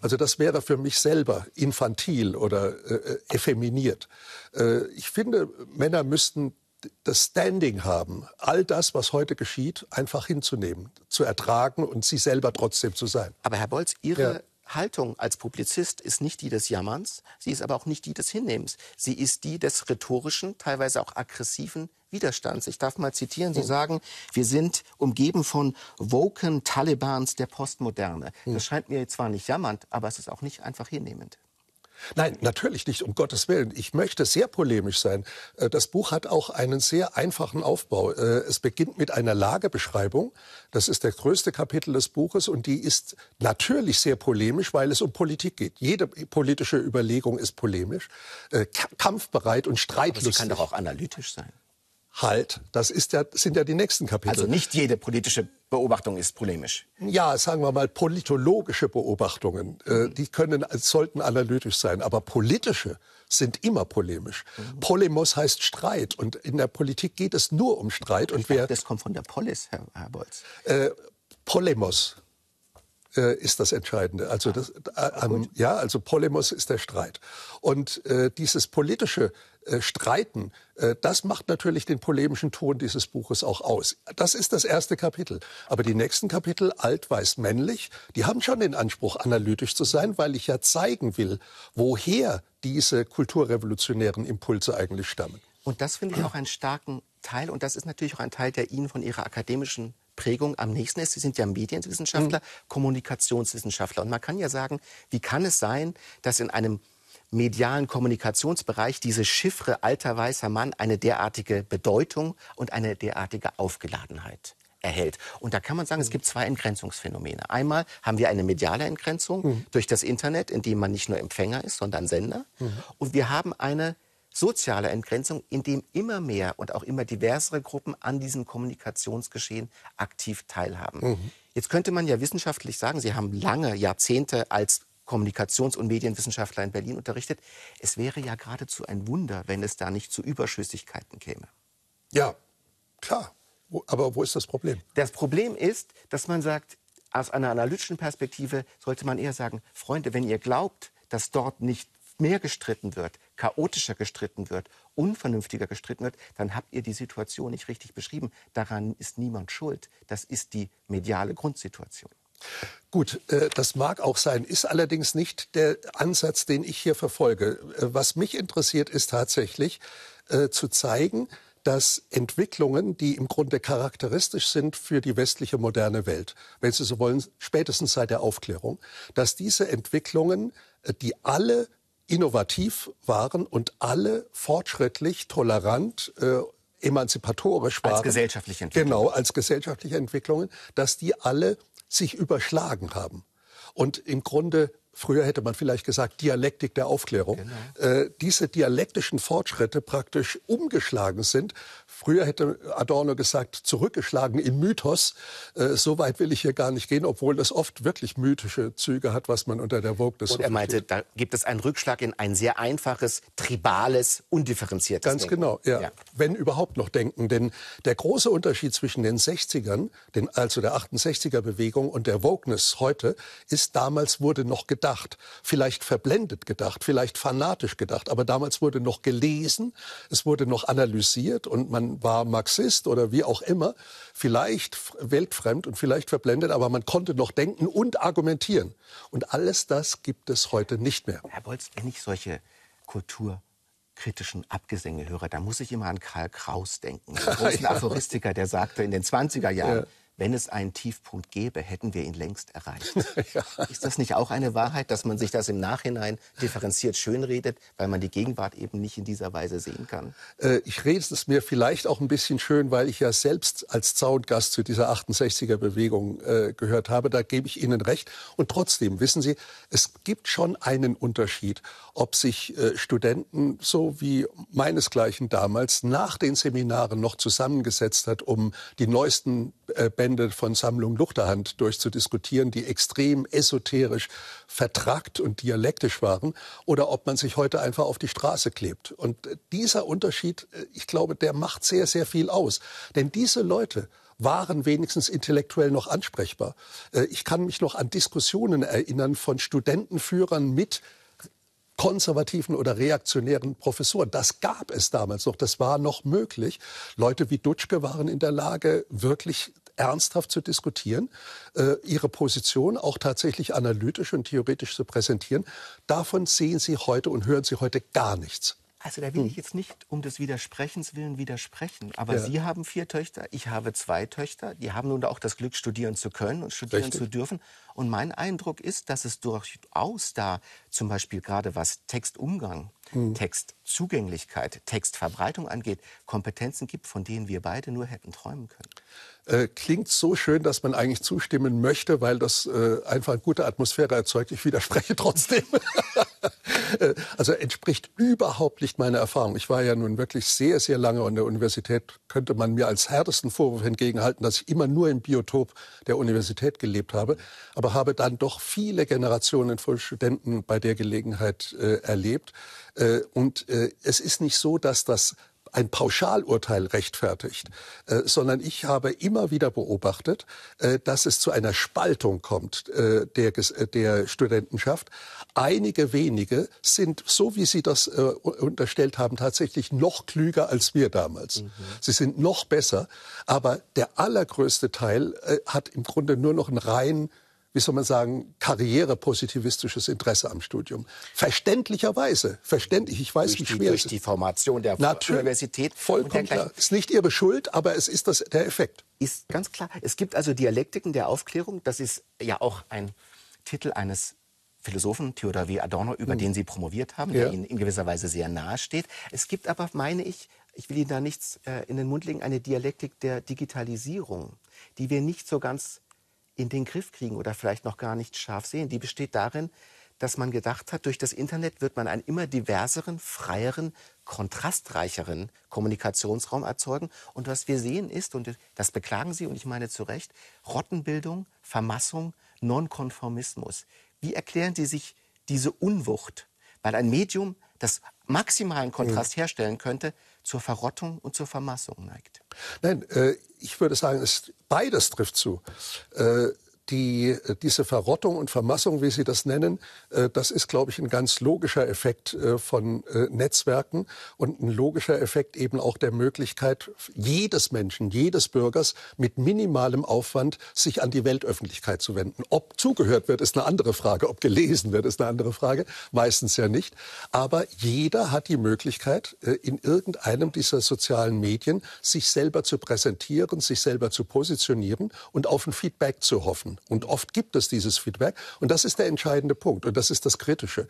Also das wäre für mich selber infantil oder äh, äh effeminiert. Äh, ich finde, Männer müssten das Standing haben, all das, was heute geschieht, einfach hinzunehmen, zu ertragen und sie selber trotzdem zu sein. Aber Herr Bolz, Ihre ja. Haltung als Publizist ist nicht die des Jammerns, sie ist aber auch nicht die des Hinnehmens. Sie ist die des rhetorischen, teilweise auch aggressiven Widerstands. Ich darf mal zitieren, Sie sagen, wir sind umgeben von woken Talibans der Postmoderne. Das scheint mir zwar nicht jammernd, aber es ist auch nicht einfach hinnehmend. Nein, natürlich nicht, um Gottes Willen. Ich möchte sehr polemisch sein. Äh, das Buch hat auch einen sehr einfachen Aufbau. Äh, es beginnt mit einer Lagebeschreibung. Das ist der größte Kapitel des Buches und die ist natürlich sehr polemisch, weil es um Politik geht. Jede politische Überlegung ist polemisch, äh, kampfbereit und streitlustig. Aber sie kann doch auch analytisch sein halt. Das ist ja, sind ja die nächsten Kapitel. Also nicht jede politische Beobachtung ist polemisch. Ja, sagen wir mal politologische Beobachtungen, äh, die können, sollten analytisch sein, aber politische sind immer polemisch. Mhm. Polemos heißt Streit und in der Politik geht es nur um Streit. Ich und wer, das kommt von der Polis, Herr, Herr Bolz. Äh, Polemos äh, ist das Entscheidende. Also ah. das, äh, ah, ja, also Polemos ist der Streit. Und äh, dieses politische äh, streiten, äh, das macht natürlich den polemischen Ton dieses Buches auch aus. Das ist das erste Kapitel. Aber die nächsten Kapitel, alt, weiß, männlich, die haben schon den Anspruch, analytisch zu sein, weil ich ja zeigen will, woher diese kulturrevolutionären Impulse eigentlich stammen. Und das finde ich auch einen starken Teil. Und das ist natürlich auch ein Teil, der Ihnen von Ihrer akademischen Prägung am nächsten ist. Sie sind ja Medienwissenschaftler, mhm. Kommunikationswissenschaftler. Und man kann ja sagen, wie kann es sein, dass in einem medialen Kommunikationsbereich diese Chiffre alter weißer Mann eine derartige Bedeutung und eine derartige Aufgeladenheit erhält. Und da kann man sagen, es gibt zwei Entgrenzungsphänomene. Einmal haben wir eine mediale Entgrenzung mhm. durch das Internet, in dem man nicht nur Empfänger ist, sondern Sender. Mhm. Und wir haben eine soziale Entgrenzung, in dem immer mehr und auch immer diversere Gruppen an diesem Kommunikationsgeschehen aktiv teilhaben. Mhm. Jetzt könnte man ja wissenschaftlich sagen, Sie haben lange Jahrzehnte als Kommunikations- und Medienwissenschaftler in Berlin unterrichtet. Es wäre ja geradezu ein Wunder, wenn es da nicht zu Überschüssigkeiten käme. Ja, klar. Aber wo ist das Problem? Das Problem ist, dass man sagt, aus einer analytischen Perspektive sollte man eher sagen, Freunde, wenn ihr glaubt, dass dort nicht mehr gestritten wird, chaotischer gestritten wird, unvernünftiger gestritten wird, dann habt ihr die Situation nicht richtig beschrieben. Daran ist niemand schuld. Das ist die mediale Grundsituation. Gut, äh, das mag auch sein, ist allerdings nicht der Ansatz, den ich hier verfolge. Äh, was mich interessiert, ist tatsächlich äh, zu zeigen, dass Entwicklungen, die im Grunde charakteristisch sind für die westliche moderne Welt, wenn Sie so wollen, spätestens seit der Aufklärung, dass diese Entwicklungen, die alle innovativ waren und alle fortschrittlich, tolerant, äh, emanzipatorisch waren. Als gesellschaftliche genau, Entwicklungen. Genau, als gesellschaftliche Entwicklungen, dass die alle sich überschlagen haben und im Grunde Früher hätte man vielleicht gesagt Dialektik der Aufklärung. Genau. Äh, diese dialektischen Fortschritte praktisch umgeschlagen sind. Früher hätte Adorno gesagt, zurückgeschlagen in Mythos. Äh, so weit will ich hier gar nicht gehen, obwohl das oft wirklich mythische Züge hat, was man unter der Vogue des Und er meinte, da gibt es einen Rückschlag in ein sehr einfaches, tribales, undifferenziertes Ganz Denken. genau, ja. ja. Wenn überhaupt noch denken. Denn der große Unterschied zwischen den 60ern, den, also der 68er-Bewegung und der Wokeness heute, ist, damals wurde noch gedacht, gedacht, vielleicht verblendet gedacht, vielleicht fanatisch gedacht. Aber damals wurde noch gelesen, es wurde noch analysiert und man war Marxist oder wie auch immer, vielleicht weltfremd und vielleicht verblendet, aber man konnte noch denken und argumentieren. Und alles das gibt es heute nicht mehr. Herr Bolz, wenn ich solche kulturkritischen Abgesänge höre, da muss ich immer an Karl Kraus denken, den großen ja. Aphoristiker, der sagte in den 20er Jahren, ja wenn es einen Tiefpunkt gäbe, hätten wir ihn längst erreicht. ja. Ist das nicht auch eine Wahrheit, dass man sich das im Nachhinein differenziert schönredet, weil man die Gegenwart eben nicht in dieser Weise sehen kann? Äh, ich rede es mir vielleicht auch ein bisschen schön, weil ich ja selbst als Zaungast zu dieser 68er-Bewegung äh, gehört habe. Da gebe ich Ihnen recht. Und trotzdem, wissen Sie, es gibt schon einen Unterschied, ob sich äh, Studenten so wie meinesgleichen damals nach den Seminaren noch zusammengesetzt hat, um die neuesten äh, Bände von Sammlung Luchterhand durchzudiskutieren, die extrem esoterisch, vertrackt und dialektisch waren, oder ob man sich heute einfach auf die Straße klebt. Und äh, dieser Unterschied, äh, ich glaube, der macht sehr, sehr viel aus. Denn diese Leute, waren wenigstens intellektuell noch ansprechbar. Äh, ich kann mich noch an Diskussionen erinnern von Studentenführern mit konservativen oder reaktionären Professoren. Das gab es damals noch, das war noch möglich. Leute wie Dutschke waren in der Lage, wirklich ernsthaft zu diskutieren, äh, ihre Position auch tatsächlich analytisch und theoretisch zu präsentieren. Davon sehen Sie heute und hören Sie heute gar nichts. Also da will hm. ich jetzt nicht um des Widersprechens willen widersprechen. Aber ja. Sie haben vier Töchter, ich habe zwei Töchter. Die haben nun auch das Glück, studieren zu können und studieren Richtig. zu dürfen. Und mein Eindruck ist, dass es durchaus da zum Beispiel gerade was Textumgang, hm. Textzugänglichkeit, Textverbreitung angeht, Kompetenzen gibt, von denen wir beide nur hätten träumen können. Äh, klingt so schön, dass man eigentlich zustimmen möchte, weil das äh, einfach eine gute Atmosphäre erzeugt. Ich widerspreche trotzdem. Äh, also entspricht überhaupt nicht meiner Erfahrung. Ich war ja nun wirklich sehr, sehr lange an der Universität. Könnte man mir als härtesten Vorwurf entgegenhalten, dass ich immer nur im Biotop der Universität gelebt habe, aber habe dann doch viele Generationen von Studenten bei der Gelegenheit äh, erlebt. Äh, und es ist nicht so, dass das ein Pauschalurteil rechtfertigt, äh, sondern ich habe immer wieder beobachtet, äh, dass es zu einer Spaltung kommt äh, der, äh, der Studentenschaft. Einige wenige sind, so wie Sie das äh, unterstellt haben, tatsächlich noch klüger als wir damals. Mhm. Sie sind noch besser, aber der allergrößte Teil äh, hat im Grunde nur noch einen rein wie soll man sagen, karrierepositivistisches Interesse am Studium. Verständlicherweise, verständlich, ich weiß, durch wie die, schwer Durch die Formation der Natürlich, Universität. Vollkommen klar. Ist nicht ihre Schuld, aber es ist das, der Effekt. Ist ganz klar. Es gibt also Dialektiken der Aufklärung. Das ist ja auch ein Titel eines Philosophen Theodor W. Adorno, über hm. den Sie promoviert haben, der Ihnen in gewisser Weise sehr nahe steht. Es gibt aber, meine ich, ich will Ihnen da nichts äh, in den Mund legen, eine Dialektik der Digitalisierung, die wir nicht so ganz in den Griff kriegen oder vielleicht noch gar nicht scharf sehen. Die besteht darin, dass man gedacht hat, durch das Internet wird man einen immer diverseren, freieren, kontrastreicheren Kommunikationsraum erzeugen. Und was wir sehen ist, und das beklagen Sie, und ich meine zu Recht, Rottenbildung, Vermassung, Nonkonformismus. Wie erklären Sie sich diese Unwucht? Weil ein Medium das maximalen mhm. Kontrast herstellen könnte, zur Verrottung und zur Vermassung neigt. Nein, äh, ich würde sagen, es, beides trifft zu. Äh, die, äh, diese Verrottung und Vermassung, wie Sie das nennen, äh, das ist, glaube ich, ein ganz logischer Effekt äh, von Netzwerken und ein logischer Effekt eben auch der Möglichkeit jedes Menschen, jedes Bürgers mit minimalem Aufwand sich an die Weltöffentlichkeit zu wenden. Ob zugehört wird, ist eine andere Frage. Ob gelesen wird, ist eine andere Frage. Meistens ja nicht. Aber jeder hat die Möglichkeit, in irgendeinem dieser sozialen Medien sich selber zu präsentieren, sich selber zu positionieren und auf ein Feedback zu hoffen tun. Und oft gibt es dieses Feedback. Und das ist der entscheidende Punkt. Und das ist das Kritische.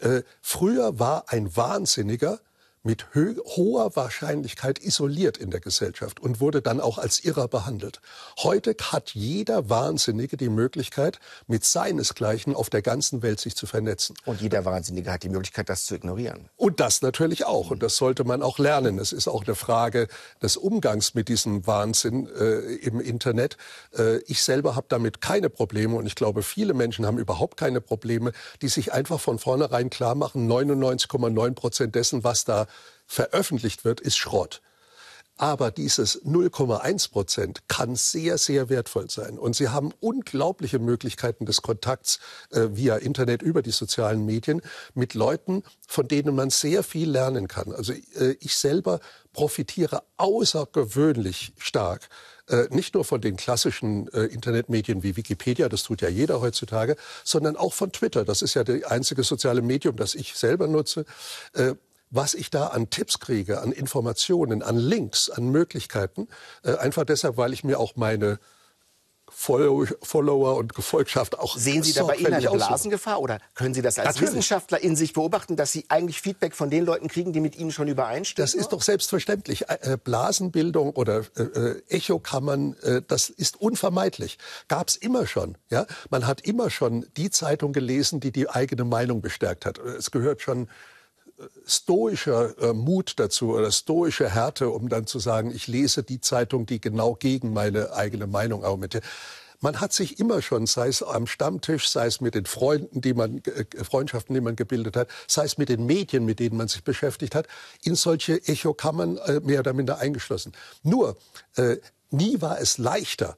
Äh, früher war ein Wahnsinniger mit hoher Wahrscheinlichkeit isoliert in der Gesellschaft und wurde dann auch als Irrer behandelt. Heute hat jeder Wahnsinnige die Möglichkeit, mit seinesgleichen auf der ganzen Welt sich zu vernetzen. Und jeder Wahnsinnige hat die Möglichkeit, das zu ignorieren. Und das natürlich auch. Und mhm. das sollte man auch lernen. Es ist auch eine Frage des Umgangs mit diesem Wahnsinn äh, im Internet. Äh, ich selber habe damit keine Probleme und ich glaube, viele Menschen haben überhaupt keine Probleme, die sich einfach von vornherein klar machen, 99,9 Prozent dessen, was da veröffentlicht wird, ist Schrott. Aber dieses 0,1 Prozent kann sehr, sehr wertvoll sein. Und sie haben unglaubliche Möglichkeiten des Kontakts äh, via Internet über die sozialen Medien mit Leuten, von denen man sehr viel lernen kann. Also äh, ich selber profitiere außergewöhnlich stark äh, nicht nur von den klassischen äh, Internetmedien wie Wikipedia, das tut ja jeder heutzutage, sondern auch von Twitter. Das ist ja das einzige soziale Medium, das ich selber nutze. Äh, was ich da an Tipps kriege, an Informationen, an Links, an Möglichkeiten. Äh, einfach deshalb, weil ich mir auch meine Follower und Gefolgschaft auch Sehen Sie dabei innerlich Blasengefahr oder können Sie das als Natürlich. Wissenschaftler in sich beobachten, dass Sie eigentlich Feedback von den Leuten kriegen, die mit Ihnen schon übereinstimmen? Das ist doch selbstverständlich. Äh, Blasenbildung oder äh, äh, Echokammern, das ist unvermeidlich. Gab es immer schon. Ja? Man hat immer schon die Zeitung gelesen, die die eigene Meinung bestärkt hat. Es gehört schon stoischer äh, Mut dazu oder stoische Härte, um dann zu sagen, ich lese die Zeitung, die genau gegen meine eigene Meinung argumentiert. Man hat sich immer schon, sei es am Stammtisch, sei es mit den Freunden, die man, äh, Freundschaften, die man gebildet hat, sei es mit den Medien, mit denen man sich beschäftigt hat, in solche Echokammern äh, mehr oder minder eingeschlossen. Nur, äh, nie war es leichter,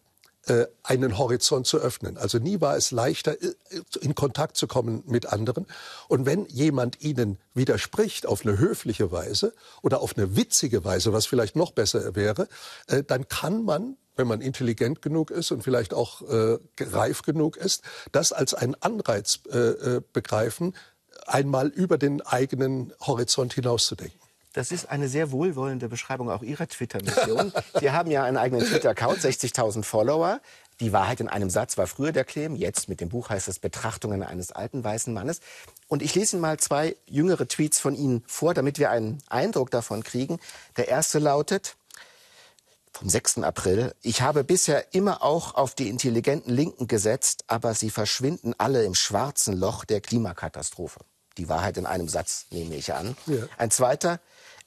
äh, einen Horizont zu öffnen. Also nie war es leichter, äh, in Kontakt zu kommen mit anderen. Und wenn jemand ihnen widerspricht auf eine höfliche Weise oder auf eine witzige Weise, was vielleicht noch besser wäre, äh, dann kann man wenn man intelligent genug ist und vielleicht auch reif genug ist, das als einen Anreiz begreifen, einmal über den eigenen Horizont hinauszudenken. Das ist eine sehr wohlwollende Beschreibung auch Ihrer Twitter-Mission. Sie haben ja einen eigenen Twitter-Account, 60.000 Follower. Die Wahrheit in einem Satz war früher der Claim, jetzt mit dem Buch heißt es Betrachtungen eines alten weißen Mannes. Und ich lese Ihnen mal zwei jüngere Tweets von Ihnen vor, damit wir einen Eindruck davon kriegen. Der erste lautet, vom 6. April. Ich habe bisher immer auch auf die intelligenten Linken gesetzt, aber sie verschwinden alle im schwarzen Loch der Klimakatastrophe. Die Wahrheit in einem Satz, nehme ich an. Ja. Ein zweiter,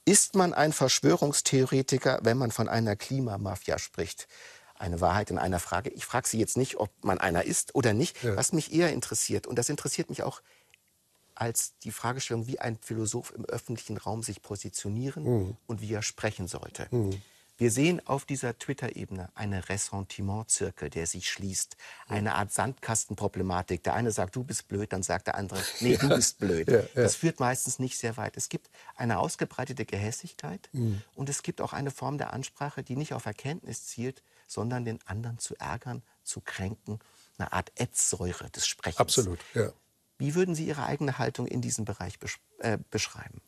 ist man ein Verschwörungstheoretiker, wenn man von einer Klimamafia spricht? Eine Wahrheit in einer Frage. Ich frage Sie jetzt nicht, ob man einer ist oder nicht. Ja. Was mich eher interessiert, und das interessiert mich auch als die Fragestellung, wie ein Philosoph im öffentlichen Raum sich positionieren mhm. und wie er sprechen sollte. Mhm. Wir sehen auf dieser Twitter-Ebene einen Ressentiment-Zirkel, der sich schließt. Eine Art Sandkastenproblematik. Der eine sagt, du bist blöd, dann sagt der andere, nee, du bist blöd. Ja, ja. Das führt meistens nicht sehr weit. Es gibt eine ausgebreitete Gehässigkeit mhm. und es gibt auch eine Form der Ansprache, die nicht auf Erkenntnis zielt, sondern den anderen zu ärgern, zu kränken. Eine Art Ätzsäure des Sprechens. Absolut, ja. Wie würden Sie Ihre eigene Haltung in diesem Bereich besch äh, beschreiben?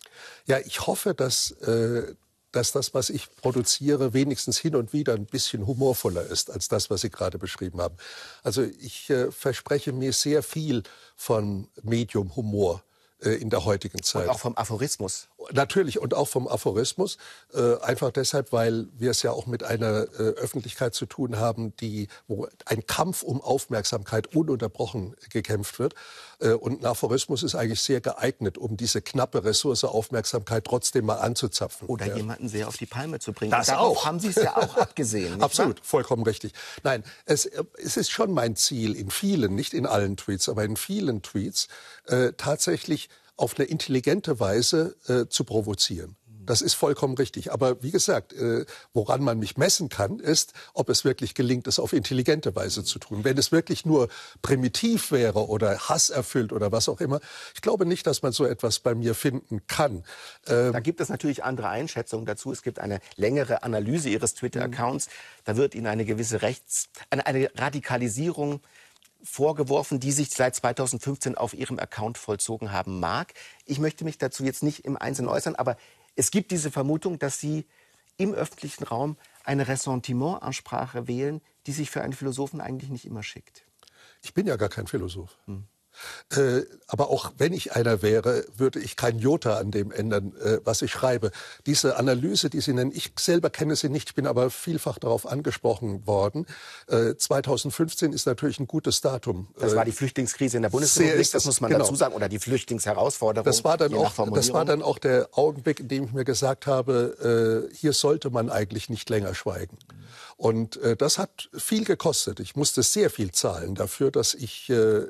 Ja, ich hoffe, dass äh, dass das, was ich produziere, wenigstens hin und wieder ein bisschen humorvoller ist als das, was Sie gerade beschrieben haben. Also ich äh, verspreche mir sehr viel von Medium Humor äh, in der heutigen Zeit. Und auch vom Aphorismus. Natürlich und auch vom Aphorismus. Äh, einfach deshalb, weil wir es ja auch mit einer äh, Öffentlichkeit zu tun haben, die, wo ein Kampf um Aufmerksamkeit ununterbrochen gekämpft wird. Äh, und ein Aphorismus ist eigentlich sehr geeignet, um diese knappe Ressource Aufmerksamkeit trotzdem mal anzuzapfen. Oder ja. jemanden sehr auf die Palme zu bringen. Das auch. haben Sie es ja auch abgesehen. Absolut, wahr? vollkommen richtig. Nein, es, es ist schon mein Ziel, in vielen, nicht in allen Tweets, aber in vielen Tweets äh, tatsächlich auf eine intelligente Weise äh, zu provozieren. Das ist vollkommen richtig. Aber wie gesagt, äh, woran man mich messen kann, ist, ob es wirklich gelingt, es auf intelligente Weise zu tun. Wenn es wirklich nur primitiv wäre oder hasserfüllt oder was auch immer, ich glaube nicht, dass man so etwas bei mir finden kann. Ähm da gibt es natürlich andere Einschätzungen dazu. Es gibt eine längere Analyse Ihres Twitter-Accounts. Da wird Ihnen eine gewisse Rechts, eine, eine Radikalisierung vorgeworfen, die sich seit 2015 auf ihrem Account vollzogen haben mag. Ich möchte mich dazu jetzt nicht im Einzelnen äußern, aber es gibt diese Vermutung, dass sie im öffentlichen Raum eine Ressentiment-Ansprache wählen, die sich für einen Philosophen eigentlich nicht immer schickt. Ich bin ja gar kein Philosoph. Hm. Äh, aber auch wenn ich einer wäre, würde ich kein Jota an dem ändern, äh, was ich schreibe. Diese Analyse, die Sie nennen, ich selber kenne sie nicht, bin aber vielfach darauf angesprochen worden. Äh, 2015 ist natürlich ein gutes Datum. Das war äh, die Flüchtlingskrise in der Bundesrepublik, das, muss man genau. dazu sagen, oder die Flüchtlingsherausforderung. Das war, dann auch, das war dann auch der Augenblick, in dem ich mir gesagt habe, äh, hier sollte man eigentlich nicht länger schweigen. Und das hat viel gekostet. Ich musste sehr viel zahlen dafür, dass ich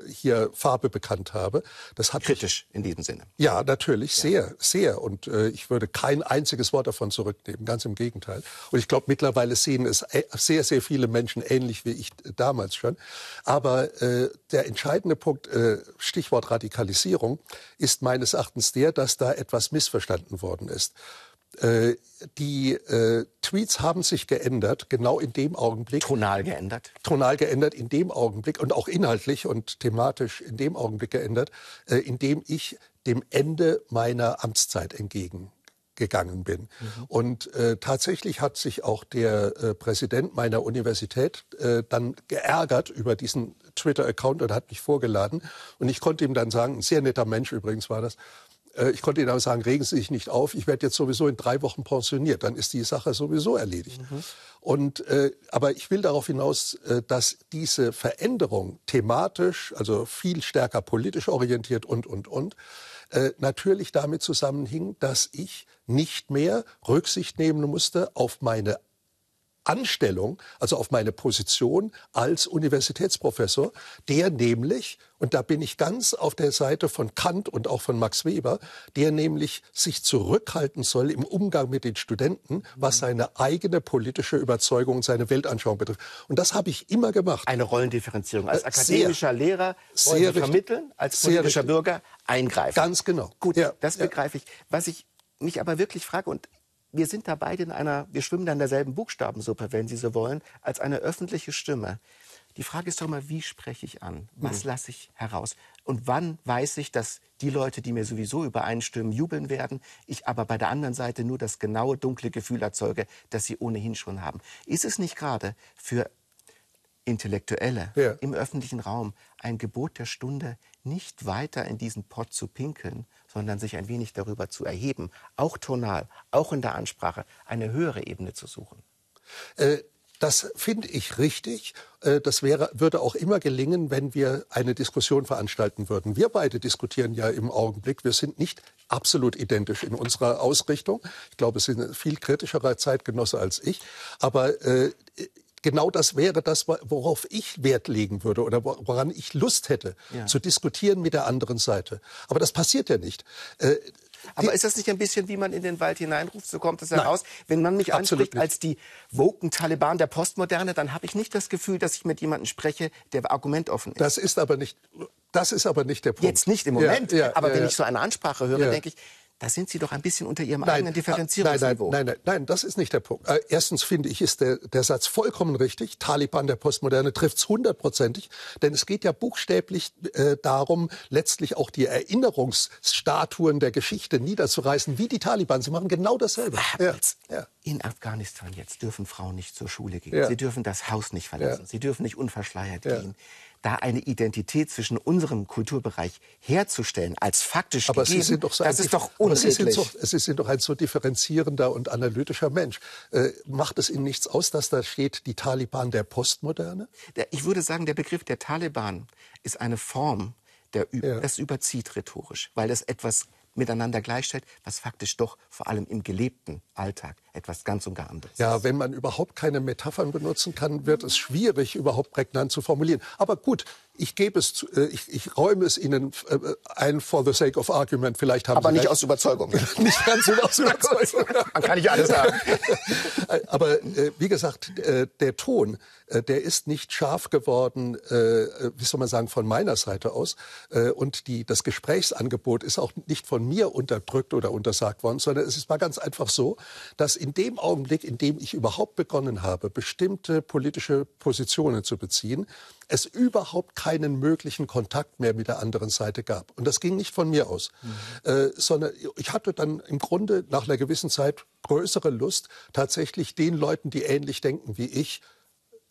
hier fahre Farbe bekannt habe. Das hat Kritisch in diesem Sinne. Ja, natürlich, sehr, sehr. Und äh, ich würde kein einziges Wort davon zurücknehmen, ganz im Gegenteil. Und ich glaube, mittlerweile sehen es äh, sehr, sehr viele Menschen ähnlich wie ich damals schon. Aber äh, der entscheidende Punkt, äh, Stichwort Radikalisierung, ist meines Erachtens der, dass da etwas missverstanden worden ist. Äh, die äh, Tweets haben sich geändert, genau in dem Augenblick. Tonal geändert. Tonal geändert in dem Augenblick und auch inhaltlich und thematisch in dem Augenblick geändert, äh, in dem ich dem Ende meiner Amtszeit entgegengegangen bin. Mhm. Und äh, tatsächlich hat sich auch der äh, Präsident meiner Universität äh, dann geärgert über diesen Twitter-Account und hat mich vorgeladen. Und ich konnte ihm dann sagen, ein sehr netter Mensch übrigens war das, äh, ich konnte Ihnen aber sagen, regen Sie sich nicht auf, ich werde jetzt sowieso in drei Wochen pensioniert, dann ist die Sache sowieso erledigt. Mhm. Und, äh, aber ich will darauf hinaus, äh, dass diese Veränderung thematisch, also viel stärker politisch orientiert und, und, und, äh, natürlich damit zusammenhing, dass ich nicht mehr Rücksicht nehmen musste auf meine Anstellung, also auf meine Position als Universitätsprofessor, der nämlich, und da bin ich ganz auf der Seite von Kant und auch von Max Weber, der nämlich sich zurückhalten soll im Umgang mit den Studenten, was seine eigene politische Überzeugung und seine Weltanschauung betrifft. Und das habe ich immer gemacht. Eine Rollendifferenzierung. Als äh, akademischer sehr, Lehrer wollen Sie vermitteln, als politischer Bürger eingreifen. Ganz genau. Gut, ja, das ja. begreife ich. Was ich mich aber wirklich frage, und wir sind da beide in einer, wir schwimmen da in derselben Buchstabensuppe, wenn Sie so wollen, als eine öffentliche Stimme. Die Frage ist doch mal, wie spreche ich an? Was mhm. lasse ich heraus? Und wann weiß ich, dass die Leute, die mir sowieso übereinstimmen, jubeln werden, ich aber bei der anderen Seite nur das genaue dunkle Gefühl erzeuge, das sie ohnehin schon haben? Ist es nicht gerade für Intellektuelle ja. im öffentlichen Raum ein Gebot der Stunde, nicht weiter in diesen Pott zu pinkeln, sondern sich ein wenig darüber zu erheben, auch tonal, auch in der Ansprache, eine höhere Ebene zu suchen. Äh, das finde ich richtig. Äh, das wäre, würde auch immer gelingen, wenn wir eine Diskussion veranstalten würden. Wir beide diskutieren ja im Augenblick. Wir sind nicht absolut identisch in unserer Ausrichtung. Ich glaube, es sind viel kritischerer Zeitgenosse als ich. Aber äh, genau das wäre das, worauf ich Wert legen würde oder woran ich Lust hätte, ja. zu diskutieren mit der anderen Seite. Aber das passiert ja nicht. Äh, aber ist das nicht ein bisschen, wie man in den Wald hineinruft, so kommt es heraus? Wenn man mich anspricht als die woken Taliban der Postmoderne, dann habe ich nicht das Gefühl, dass ich mit jemandem spreche, der argumentoffen ist. Das ist aber nicht, das ist aber nicht der Punkt. Jetzt nicht im Moment, ja, ja, aber ja, wenn ich so eine Ansprache höre, denke ich, da sind Sie doch ein bisschen unter Ihrem nein, eigenen ah, Differenzierungsniveau. Nein, nein, nein, nein, das ist nicht der Punkt. Äh, erstens finde ich, ist der, der Satz vollkommen richtig. Taliban der Postmoderne trifft es hundertprozentig. Denn es geht ja buchstäblich äh, darum, letztlich auch die Erinnerungsstatuen der Geschichte niederzureißen, wie die Taliban. Sie machen genau dasselbe. Ja, ja. In Afghanistan jetzt dürfen Frauen nicht zur Schule gehen. Ja. Sie dürfen das Haus nicht verlassen. Sie dürfen nicht unverschleiert gehen da eine Identität zwischen unserem Kulturbereich herzustellen, als faktisch aber gegeben, Sie sind doch so das ist doch unredlich. Sie sind, so, Sie sind doch ein so differenzierender und analytischer Mensch. Äh, macht es Ihnen nichts aus, dass da steht, die Taliban der Postmoderne? Ich würde sagen, der Begriff der Taliban ist eine Form, der, ja. das überzieht rhetorisch, weil das etwas miteinander gleichstellt, was faktisch doch vor allem im gelebten Alltag etwas ganz und gar anderes ja, ist. Ja, wenn man überhaupt keine Metaphern benutzen kann, wird es schwierig, überhaupt prägnant zu formulieren. Aber gut, ich gebe es, zu, äh, ich, ich räume es Ihnen äh, ein for the sake of argument. Vielleicht haben Aber Sie nicht recht. aus Überzeugung. nicht ganz aus Überzeugung. Man kann nicht alles sagen. Aber äh, wie gesagt, der Ton, der ist nicht scharf geworden, wie soll man sagen, von meiner Seite aus. Und die, das Gesprächsangebot ist auch nicht von mir unterdrückt oder untersagt worden, sondern es war ganz einfach so, dass in dem Augenblick, in dem ich überhaupt begonnen habe, bestimmte politische Positionen zu beziehen, es überhaupt keinen möglichen Kontakt mehr mit der anderen Seite gab. Und das ging nicht von mir aus, mhm. äh, sondern ich hatte dann im Grunde nach einer gewissen Zeit größere Lust, tatsächlich den Leuten, die ähnlich denken wie ich,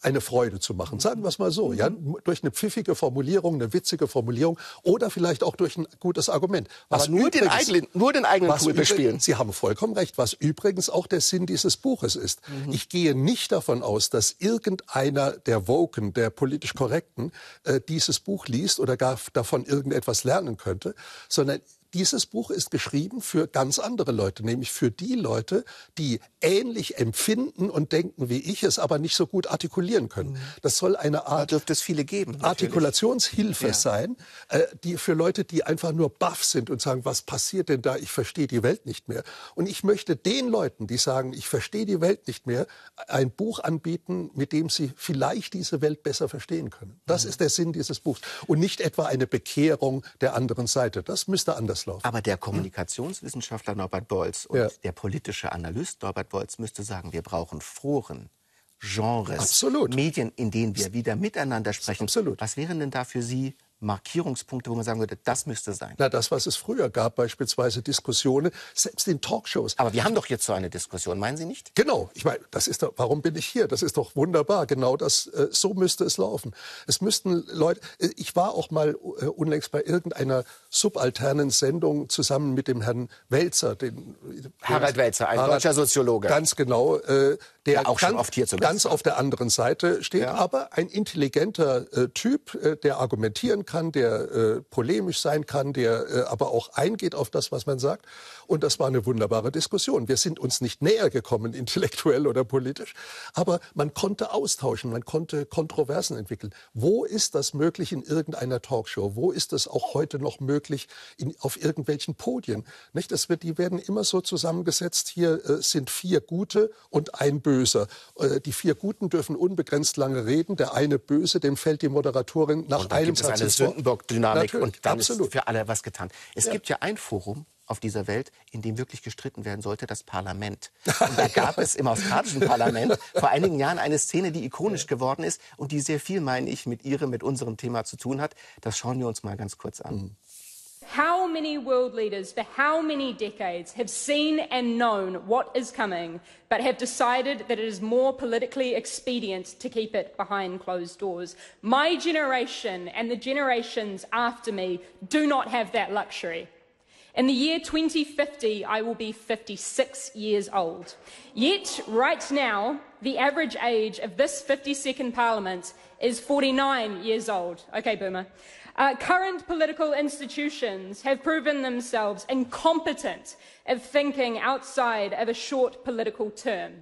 eine Freude zu machen. Sagen wir es mal so, ja, mhm. durch eine pfiffige Formulierung, eine witzige Formulierung oder vielleicht auch durch ein gutes Argument. Was Aber nur, übrigens, den eigenen, nur den eigenen Pool bespielen. Sie haben vollkommen recht, was übrigens auch der Sinn dieses Buches ist. Mhm. Ich gehe nicht davon aus, dass irgendeiner der Woken, der politisch Korrekten, äh, dieses Buch liest oder gar davon irgendetwas lernen könnte, sondern dieses Buch ist geschrieben für ganz andere Leute, nämlich für die Leute, die ähnlich empfinden und denken wie ich es, aber nicht so gut artikulieren können. Mhm. Das soll eine Art dürfte es viele geben, Artikulationshilfe ja. sein, äh, die für Leute, die einfach nur baff sind und sagen, was passiert denn da? Ich verstehe die Welt nicht mehr. Und ich möchte den Leuten, die sagen, ich verstehe die Welt nicht mehr, ein Buch anbieten, mit dem sie vielleicht diese Welt besser verstehen können. Das mhm. ist der Sinn dieses Buchs und nicht etwa eine Bekehrung der anderen Seite. Das müsste anders Auslauf. Aber der hm? Kommunikationswissenschaftler Norbert Bolz und ja. der politische Analyst Norbert Bolz müsste sagen, wir brauchen Foren, Genres, Absolut. Medien, in denen wir wieder miteinander sprechen. Absolut. Was wären denn da für Sie Markierungspunkte, wo man sagen würde, das müsste sein? Na, das, was es früher gab, beispielsweise Diskussionen, selbst in Talkshows. Aber wir haben doch jetzt so eine Diskussion, meinen Sie nicht? Genau. Ich meine, das ist doch, warum bin ich hier? Das ist doch wunderbar. Genau das, äh, so müsste es laufen. Es müssten Leute, äh, ich war auch mal äh, unlängst bei irgendeiner subalternen Sendung zusammen mit dem Herrn Welzer, den, äh, Harald Welzer, ein Harald, deutscher Soziologe. Ganz genau, äh, der ja, auch ganz, schon oft hier zu ganz auf der anderen Seite steht, ja. aber ein intelligenter äh, Typ, der argumentieren kann kann, der äh, polemisch sein kann, der äh, aber auch eingeht auf das, was man sagt. Und das war eine wunderbare Diskussion. Wir sind uns nicht näher gekommen, intellektuell oder politisch, aber man konnte austauschen, man konnte Kontroversen entwickeln. Wo ist das möglich in irgendeiner Talkshow? Wo ist das auch heute noch möglich in, auf irgendwelchen Podien? Nicht? Das wird, die werden immer so zusammengesetzt, hier äh, sind vier Gute und ein Böser. Äh, die vier Guten dürfen unbegrenzt lange reden, der eine Böse, dem fällt die Moderatorin nach einem Satz ins Sündenbock-Dynamik und dann absolut. ist für alle was getan. Es ja. gibt ja ein Forum, auf dieser Welt, in dem wirklich gestritten werden sollte, das Parlament. Und da gab es im australischen Parlament vor einigen Jahren eine Szene, die ikonisch geworden ist und die sehr viel, meine ich, mit Ihrem, mit unserem Thema zu tun hat. Das schauen wir uns mal ganz kurz an. Mhm. How many world leaders for how many decades have seen and known what is coming, but have decided that it is more politically expedient to keep it behind closed doors? My generation and the generations after me do not have that luxury. In the year 2050, I will be 56 years old. Yet, right now, the average age of this 52nd Parliament is 49 years old. Okay, Boomer. Uh, current political institutions have proven themselves incompetent at thinking outside of a short political term.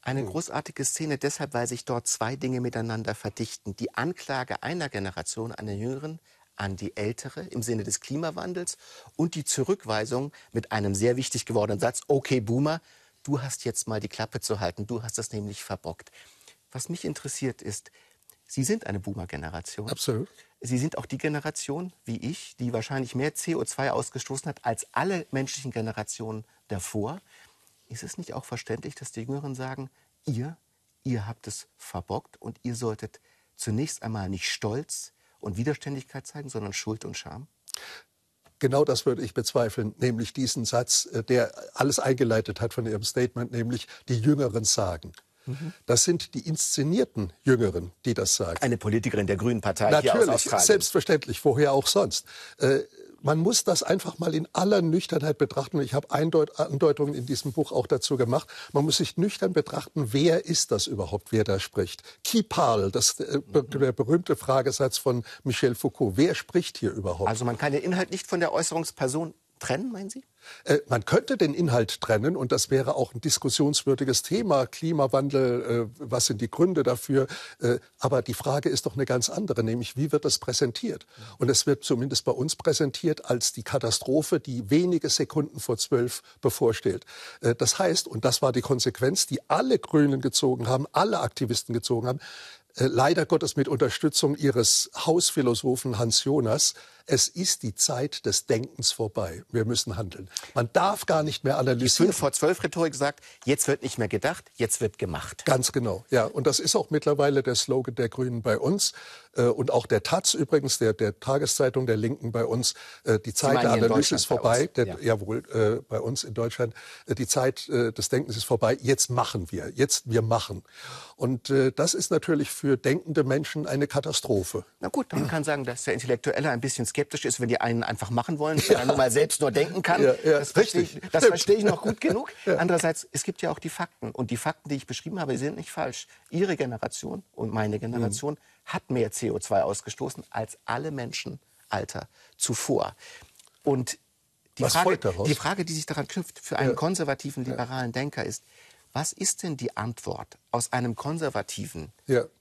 Eine großartige Szene deshalb, weil sich dort zwei Dinge miteinander verdichten. Die Anklage einer Generation, einer jüngeren, an die ältere im Sinne des Klimawandels und die Zurückweisung mit einem sehr wichtig gewordenen Satz, okay Boomer, du hast jetzt mal die Klappe zu halten, du hast das nämlich verbockt. Was mich interessiert ist, Sie sind eine Boomer-Generation. Absolut. Sie sind auch die Generation, wie ich, die wahrscheinlich mehr CO2 ausgestoßen hat als alle menschlichen Generationen davor. Ist es nicht auch verständlich, dass die Jüngeren sagen, ihr, ihr habt es verbockt und ihr solltet zunächst einmal nicht Stolz und Widerständigkeit zeigen, sondern Schuld und Scham? Genau das würde ich bezweifeln, nämlich diesen Satz, äh, der alles eingeleitet hat von Ihrem Statement, nämlich die Jüngeren sagen. Mhm. Das sind die inszenierten Jüngeren, die das sagen. Eine Politikerin der Grünen Partei Natürlich, hier aus Australien. selbstverständlich, woher auch sonst. Äh, man muss das einfach mal in aller Nüchternheit betrachten. Ich habe Andeutungen in diesem Buch auch dazu gemacht. Man muss sich nüchtern betrachten, wer ist das überhaupt, wer da spricht. Qui parle, das äh, mhm. der berühmte Fragesatz von Michel Foucault. Wer spricht hier überhaupt? Also man kann den Inhalt nicht von der Äußerungsperson trennen, meinen Sie? Äh, man könnte den Inhalt trennen und das wäre auch ein diskussionswürdiges Thema. Klimawandel, äh, was sind die Gründe dafür? Äh, aber die Frage ist doch eine ganz andere, nämlich wie wird das präsentiert? Und es wird zumindest bei uns präsentiert als die Katastrophe, die wenige Sekunden vor zwölf bevorsteht. Äh, das heißt, und das war die Konsequenz, die alle Grünen gezogen haben, alle Aktivisten gezogen haben, äh, leider Gottes mit Unterstützung ihres Hausphilosophen Hans Jonas, es ist die Zeit des Denkens vorbei. Wir müssen handeln. Man darf gar nicht mehr analysieren. Die 5 vor 12 Rhetorik sagt, jetzt wird nicht mehr gedacht, jetzt wird gemacht. Ganz genau, ja. Und das ist auch mittlerweile der Slogan der Grünen bei uns äh, und auch der Taz übrigens, der, der Tageszeitung der Linken bei uns. Äh, die Zeit der Analyse ist vorbei. Der, ja. Jawohl, äh, bei uns in Deutschland. die Zeit des Denkens ist vorbei. Jetzt machen wir. Jetzt wir machen. Und das ist natürlich für denkende Menschen eine Katastrophe. Na gut, man kann sagen, dass der Intellektuelle ein bisschen skeptisch skeptisch ist, wenn die einen einfach machen wollen, wenn ja. man nur mal selbst nur denken kann. Ja, ja. Das, verstehe ich, das verstehe ich noch gut genug. Andererseits, es gibt ja auch die Fakten. Und die Fakten, die ich beschrieben habe, sind nicht falsch. Ihre Generation und meine mhm. Generation mhm. hat mehr CO2 ausgestoßen als alle Menschen Alter zuvor. Und die Frage, die, Frage, die sich daran knüpft für einen konservativen, liberalen Denker ist, was ist denn die Antwort aus einem konservativen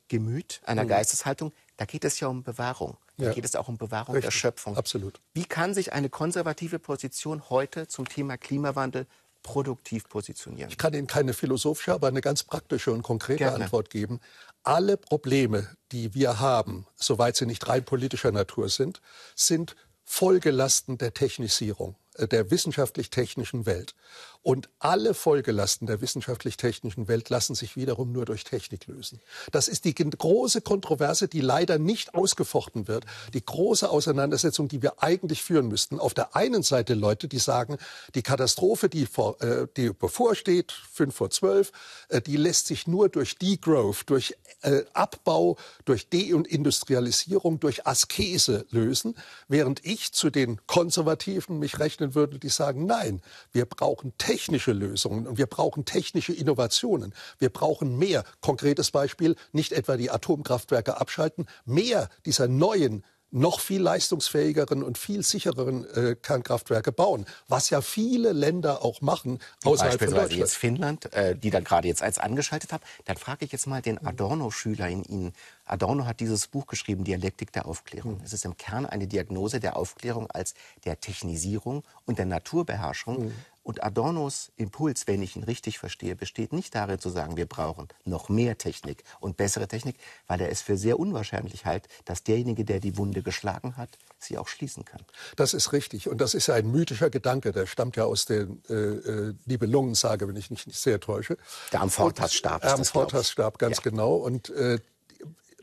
Gemüt, einer mhm. Geisteshaltung? Da geht es ja um Bewahrung. Da ja. geht es auch um Bewahrung Richtig. der Schöpfung. Absolut. Wie kann sich eine konservative Position heute zum Thema Klimawandel produktiv positionieren? Ich kann Ihnen keine philosophische, aber eine ganz praktische und konkrete Gerne. Antwort geben. Alle Probleme, die wir haben, soweit sie nicht rein politischer Natur sind, sind Folgelasten der Technisierung der wissenschaftlich-technischen Welt. Und alle Folgelasten der wissenschaftlich-technischen Welt lassen sich wiederum nur durch Technik lösen. Das ist die große Kontroverse, die leider nicht ausgefochten wird. Die große Auseinandersetzung, die wir eigentlich führen müssten. Auf der einen Seite Leute, die sagen, die Katastrophe, die, vor, äh, die bevorsteht, fünf vor zwölf, äh, die lässt sich nur durch Degrowth, durch äh, Abbau, durch De- und Industrialisierung, durch Askese lösen. Während ich zu den Konservativen mich rechne öffnen würden, die sagen, nein, wir brauchen technische Lösungen und wir brauchen technische Innovationen. Wir brauchen mehr. Konkretes Beispiel, nicht etwa die Atomkraftwerke abschalten, mehr dieser neuen noch viel leistungsfähigeren und viel sichereren äh, Kernkraftwerke bauen, was ja viele Länder auch machen außerhalb von Deutschland. jetzt Finnland, äh, die dann gerade jetzt eins angeschaltet haben. Dann frage ich jetzt mal den Adorno-Schüler in Ihnen: Adorno hat dieses Buch geschrieben, Dialektik der Aufklärung. Hm. Es ist im Kern eine Diagnose der Aufklärung als der Technisierung und der Naturbeherrschung. Mhm. Und Adornos Impuls, wenn ich ihn richtig verstehe, besteht nicht darin zu sagen, wir brauchen noch mehr Technik und bessere Technik, weil er es für sehr unwahrscheinlich hält, dass derjenige, der die Wunde geschlagen hat, sie auch schließen kann. Das ist richtig. Und das ist ein mythischer Gedanke. Der stammt ja aus der äh, Nibelungensage, äh, wenn ich mich nicht sehr täusche. Der Amfortas-Stab. Der Amfortas-Stab, ganz ja. genau. Und äh,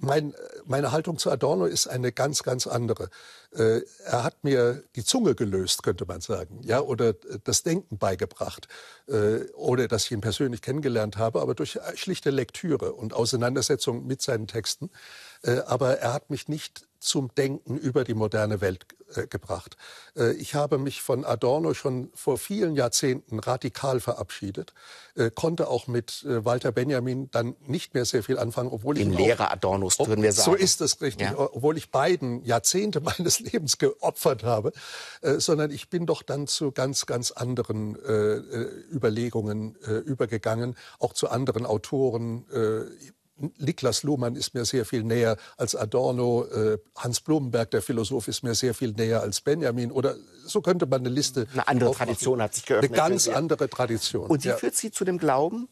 mein, meine Haltung zu Adorno ist eine ganz, ganz andere. Äh, er hat mir die Zunge gelöst, könnte man sagen, ja, oder äh, das Denken beigebracht, äh, ohne dass ich ihn persönlich kennengelernt habe, aber durch äh, schlichte Lektüre und Auseinandersetzung mit seinen Texten. Äh, aber er hat mich nicht zum Denken über die moderne Welt äh, gebracht. Äh, ich habe mich von Adorno schon vor vielen Jahrzehnten radikal verabschiedet, äh, konnte auch mit äh, Walter Benjamin dann nicht mehr sehr viel anfangen, obwohl Dem ich Lehrer auch, Adornos würden wir sagen. So ist es richtig, ja. obwohl ich beiden Jahrzehnte meines Lebens geopfert habe, äh, sondern ich bin doch dann zu ganz ganz anderen äh, Überlegungen übergegangen, auch zu anderen Autoren Niklas Luhmann ist mir sehr viel näher als Adorno, äh, Hans Blumenberg, der Philosoph, ist mir sehr viel näher als Benjamin. Oder so könnte man eine Liste. Eine andere aufmachen. Tradition hat sich geöffnet. Eine ganz andere Tradition. Und sie ja. führt sie zu dem Glauben,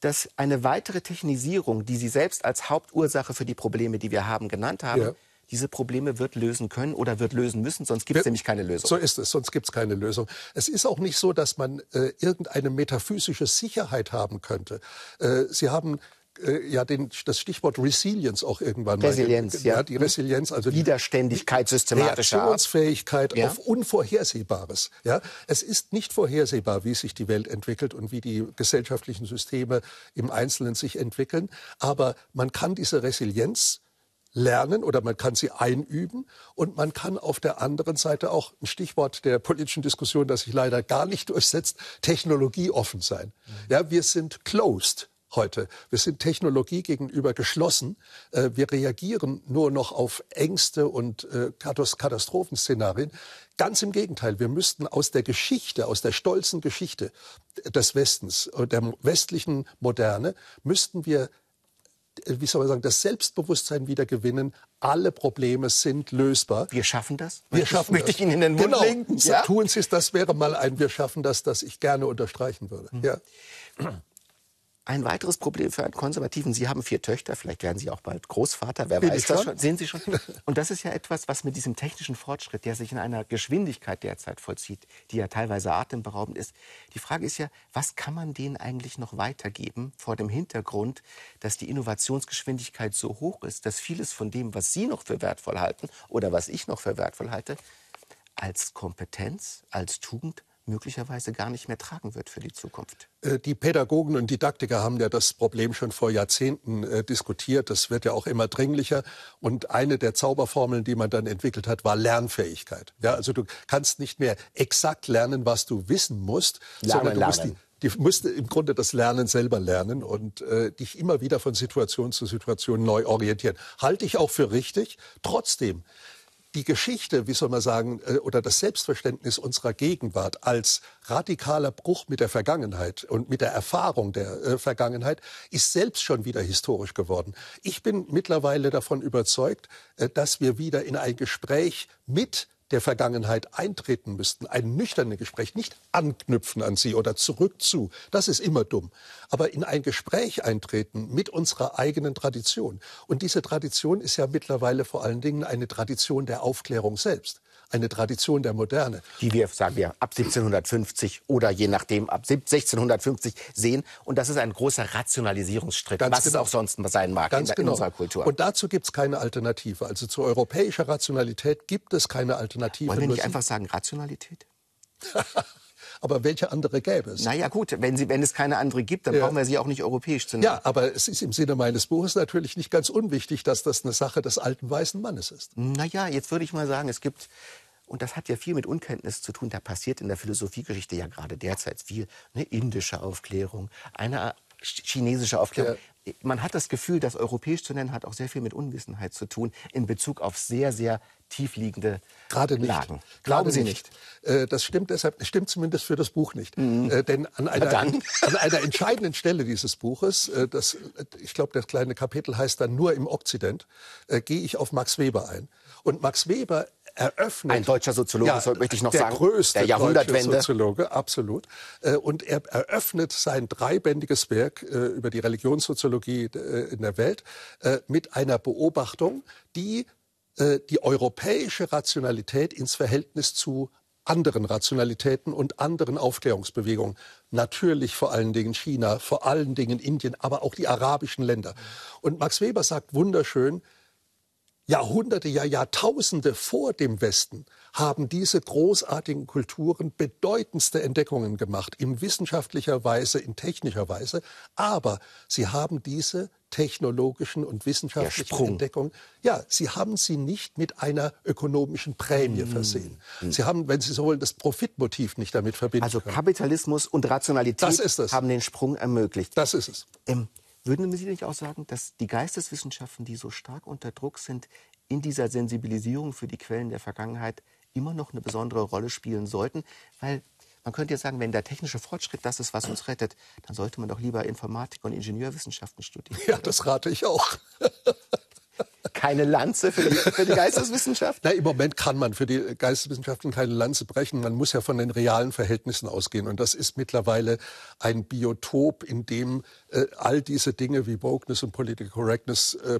dass eine weitere Technisierung, die Sie selbst als Hauptursache für die Probleme, die wir haben, genannt haben, ja diese Probleme wird lösen können oder wird lösen müssen, sonst gibt es nämlich keine Lösung. So ist es, sonst gibt es keine Lösung. Es ist auch nicht so, dass man äh, irgendeine metaphysische Sicherheit haben könnte. Äh, Sie haben äh, ja den, das Stichwort Resilienz auch irgendwann Resilienz, mal. Resilienz, ja. Die mhm. Resilienz, also Widerständigkeit systematischer Reaktionsfähigkeit ja. auf Unvorhersehbares. Ja, es ist nicht vorhersehbar, wie sich die Welt entwickelt und wie die gesellschaftlichen Systeme im Einzelnen sich entwickeln. Aber man kann diese Resilienz lernen oder man kann sie einüben und man kann auf der anderen Seite auch ein Stichwort der politischen Diskussion, das sich leider gar nicht durchsetzt, technologieoffen sein. Mhm. Ja, wir sind closed heute. Wir sind Technologie gegenüber geschlossen. Äh, wir reagieren nur noch auf Ängste und äh, Katastrophenszenarien. Ganz im Gegenteil, wir müssten aus der Geschichte, aus der stolzen Geschichte des Westens, äh, der westlichen Moderne, müssten wir wie soll man sagen, das Selbstbewusstsein wieder gewinnen. Alle Probleme sind lösbar. Wir schaffen das? Wir schaffen ich, das. Möchte ich Ihnen in den Mund genau. legen? Ja? Tun Sie es, das wäre mal ein Wir schaffen das, das ich gerne unterstreichen würde. Mhm. Ja. Ein weiteres Problem für einen Konservativen, Sie haben vier Töchter, vielleicht werden Sie auch bald Großvater, wer Bin weiß das schon? schon, sehen Sie schon. Und das ist ja etwas, was mit diesem technischen Fortschritt, der sich in einer Geschwindigkeit derzeit vollzieht, die ja teilweise atemberaubend ist, die Frage ist ja, was kann man denen eigentlich noch weitergeben vor dem Hintergrund, dass die Innovationsgeschwindigkeit so hoch ist, dass vieles von dem, was Sie noch für wertvoll halten oder was ich noch für wertvoll halte, als Kompetenz, als Tugend möglicherweise gar nicht mehr tragen wird für die Zukunft. Äh, die Pädagogen und Didaktiker haben ja das Problem schon vor Jahrzehnten äh, diskutiert. Das wird ja auch immer dringlicher. Und eine der Zauberformeln, die man dann entwickelt hat, war Lernfähigkeit. Ja, also du kannst nicht mehr exakt lernen, was du wissen musst, lernen, sondern du lernen. musst die die musste im Grunde das Lernen selber lernen und äh, dich immer wieder von Situation zu Situation neu orientieren. Halte ich auch für richtig. Trotzdem die Geschichte, wie soll man sagen, äh, oder das Selbstverständnis unserer Gegenwart als radikaler Bruch mit der Vergangenheit und mit der Erfahrung der äh, Vergangenheit ist selbst schon wieder historisch geworden. Ich bin mittlerweile davon überzeugt, äh, dass wir wieder in ein Gespräch mit der Vergangenheit eintreten müssten, ein nüchternes Gespräch, nicht anknüpfen an sie oder zurück zu, das ist immer dumm, aber in ein Gespräch eintreten mit unserer eigenen Tradition. Und diese Tradition ist ja mittlerweile vor allen Dingen eine Tradition der Aufklärung selbst eine Tradition der Moderne. Die wir, sagen wir, ab 1750 oder je nachdem ab 1650 sehen. Und das ist ein großer Rationalisierungsstritt, Ganz was genau. es auch sonst sein mag Ganz in, in genau. unserer Kultur. Und dazu gibt es keine Alternative. Also zu europäischer Rationalität gibt es keine Alternative. Wollen wir nicht einfach sagen Rationalität? Aber welche andere gäbe es? Naja, gut, wenn, sie, wenn es keine andere gibt, dann ja. brauchen wir sie auch nicht europäisch zu nennen. Ja, aber es ist im Sinne meines Buches natürlich nicht ganz unwichtig, dass das eine Sache des alten weißen Mannes ist. Naja, jetzt würde ich mal sagen, es gibt und das hat ja viel mit Unkenntnis zu tun. Da passiert in der Philosophiegeschichte ja gerade derzeit viel. Eine indische Aufklärung, eine chinesische Aufklärung. Ja man hat das Gefühl, das europäisch zu nennen, hat auch sehr viel mit Unwissenheit zu tun in Bezug auf sehr, sehr tiefliegende Gerade nicht. Lagen. Glauben Gerade Sie nicht. nicht. Äh, das stimmt deshalb, stimmt zumindest für das Buch nicht. Mhm. Äh, denn an einer, an einer entscheidenden Stelle dieses Buches, äh, das, ich glaube, das kleine Kapitel heißt dann nur im Okzident, äh, gehe ich auf Max Weber ein. Und Max Weber eröffnet. Ein deutscher Soziologe, ja, so möchte ich noch der sagen. Größte der Jahrhundertwende. Deutsche Soziologe, absolut. Äh, und er eröffnet sein dreibändiges Werk äh, über die Religionssoziologie äh, in der Welt mit einer Beobachtung, die die europäische Rationalität ins Verhältnis zu anderen Rationalitäten und anderen Aufklärungsbewegungen. Natürlich vor allen Dingen China, vor allen Dingen Indien, aber auch die arabischen Länder. Und Max Weber sagt wunderschön, Jahrhunderte, ja Jahrtausende vor dem Westen haben diese großartigen Kulturen bedeutendste Entdeckungen gemacht, in wissenschaftlicher Weise, in technischer Weise, aber sie haben diese technologischen und wissenschaftlichen Entdeckungen, ja, sie haben sie nicht mit einer ökonomischen Prämie hm. versehen. Mm. Sie haben, wenn Sie so wollen, das Profitmotiv nicht damit verbinden Also können. Kapitalismus und Rationalität haben den Sprung ermöglicht. Das ist es. Ähm, würden Sie nicht auch sagen, dass die Geisteswissenschaften, die so stark unter Druck sind, in dieser Sensibilisierung für die Quellen der Vergangenheit immer noch eine besondere Rolle spielen sollten? Weil man könnte ja sagen, wenn der technische Fortschritt das ist, was uns rettet, dann sollte man doch lieber Informatik und Ingenieurwissenschaften studieren. Ja, das rate ich auch. keine Lanze für die, für die Geisteswissenschaft? Na, Im Moment kann man für die Geisteswissenschaften keine Lanze brechen. Man muss ja von den realen Verhältnissen ausgehen. Und das ist mittlerweile ein Biotop, in dem äh, all diese Dinge wie Wokeness und Political Correctness äh,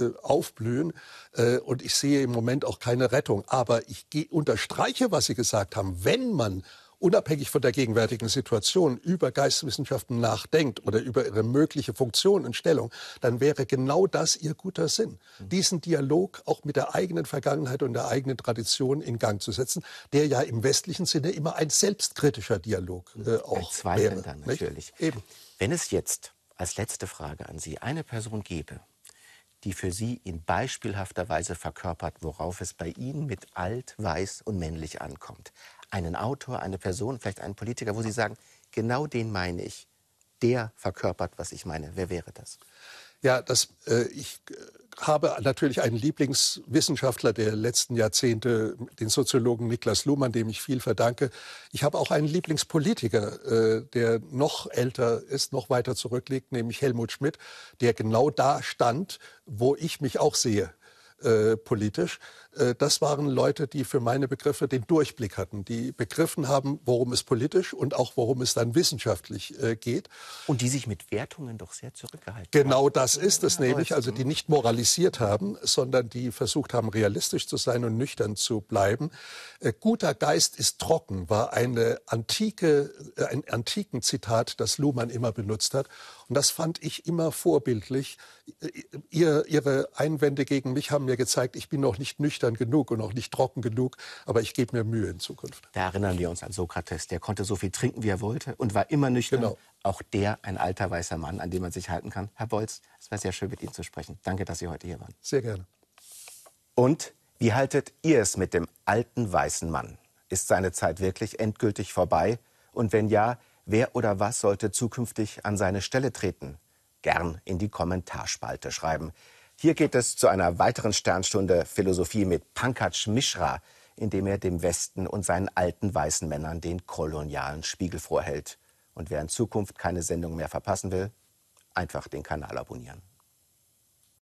äh aufblühen. Äh, und ich sehe im Moment auch keine Rettung. Aber ich unterstreiche, was Sie gesagt haben. Wenn man unabhängig von der gegenwärtigen Situation über Geisteswissenschaften nachdenkt oder über ihre mögliche Funktion und Stellung, dann wäre genau das ihr guter Sinn, mhm. diesen Dialog auch mit der eigenen Vergangenheit und der eigenen Tradition in Gang zu setzen, der ja im westlichen Sinne immer ein selbstkritischer Dialog äh, auch wäre. Dann natürlich. Eben. Wenn es jetzt als letzte Frage an Sie eine Person gäbe, die für sie in beispielhafter Weise verkörpert, worauf es bei ihnen mit alt, weiß und männlich ankommt. Einen Autor, eine Person, vielleicht einen Politiker, wo sie sagen, genau den meine ich. Der verkörpert, was ich meine. Wer wäre das? Ja, das, äh, ich äh, habe natürlich einen Lieblingswissenschaftler der letzten Jahrzehnte, den Soziologen Niklas Luhmann, dem ich viel verdanke. Ich habe auch einen Lieblingspolitiker, äh, der noch älter ist, noch weiter zurückliegt, nämlich Helmut Schmidt, der genau da stand, wo ich mich auch sehe äh, politisch. Äh, das waren Leute, die für meine Begriffe den Durchblick hatten, die begriffen haben, worum es politisch und auch worum es dann wissenschaftlich äh, geht. Und die sich mit Wertungen doch sehr zurückgehalten genau haben. Genau das ist es ja, nämlich, also die nicht moralisiert haben, sondern die versucht haben, realistisch zu sein und nüchtern zu bleiben. Guter Geist ist trocken war eine antike, ein antiken Zitat, das Luhmann immer benutzt hat. Und das fand ich immer vorbildlich. Ihr, ihre Einwände gegen mich haben mir gezeigt, ich bin noch nicht nüchtern genug und auch nicht trocken genug, aber ich gebe mir Mühe in Zukunft. Da erinnern wir uns an Sokrates. Der konnte so viel trinken, wie er wollte und war immer nüchtern. Genau. Auch der ein alter weißer Mann, an dem man sich halten kann. Herr Bolz, es war sehr schön, mit Ihnen zu sprechen. Danke, dass Sie heute hier waren. Sehr gerne. Und wie haltet ihr es mit dem alten weißen Mann? Ist seine Zeit wirklich endgültig vorbei? Und wenn ja, Wer oder was sollte zukünftig an seine Stelle treten? Gern in die Kommentarspalte schreiben. Hier geht es zu einer weiteren Sternstunde Philosophie mit Pankaj Mishra, indem er dem Westen und seinen alten weißen Männern den kolonialen Spiegel vorhält. Und wer in Zukunft keine Sendung mehr verpassen will, einfach den Kanal abonnieren.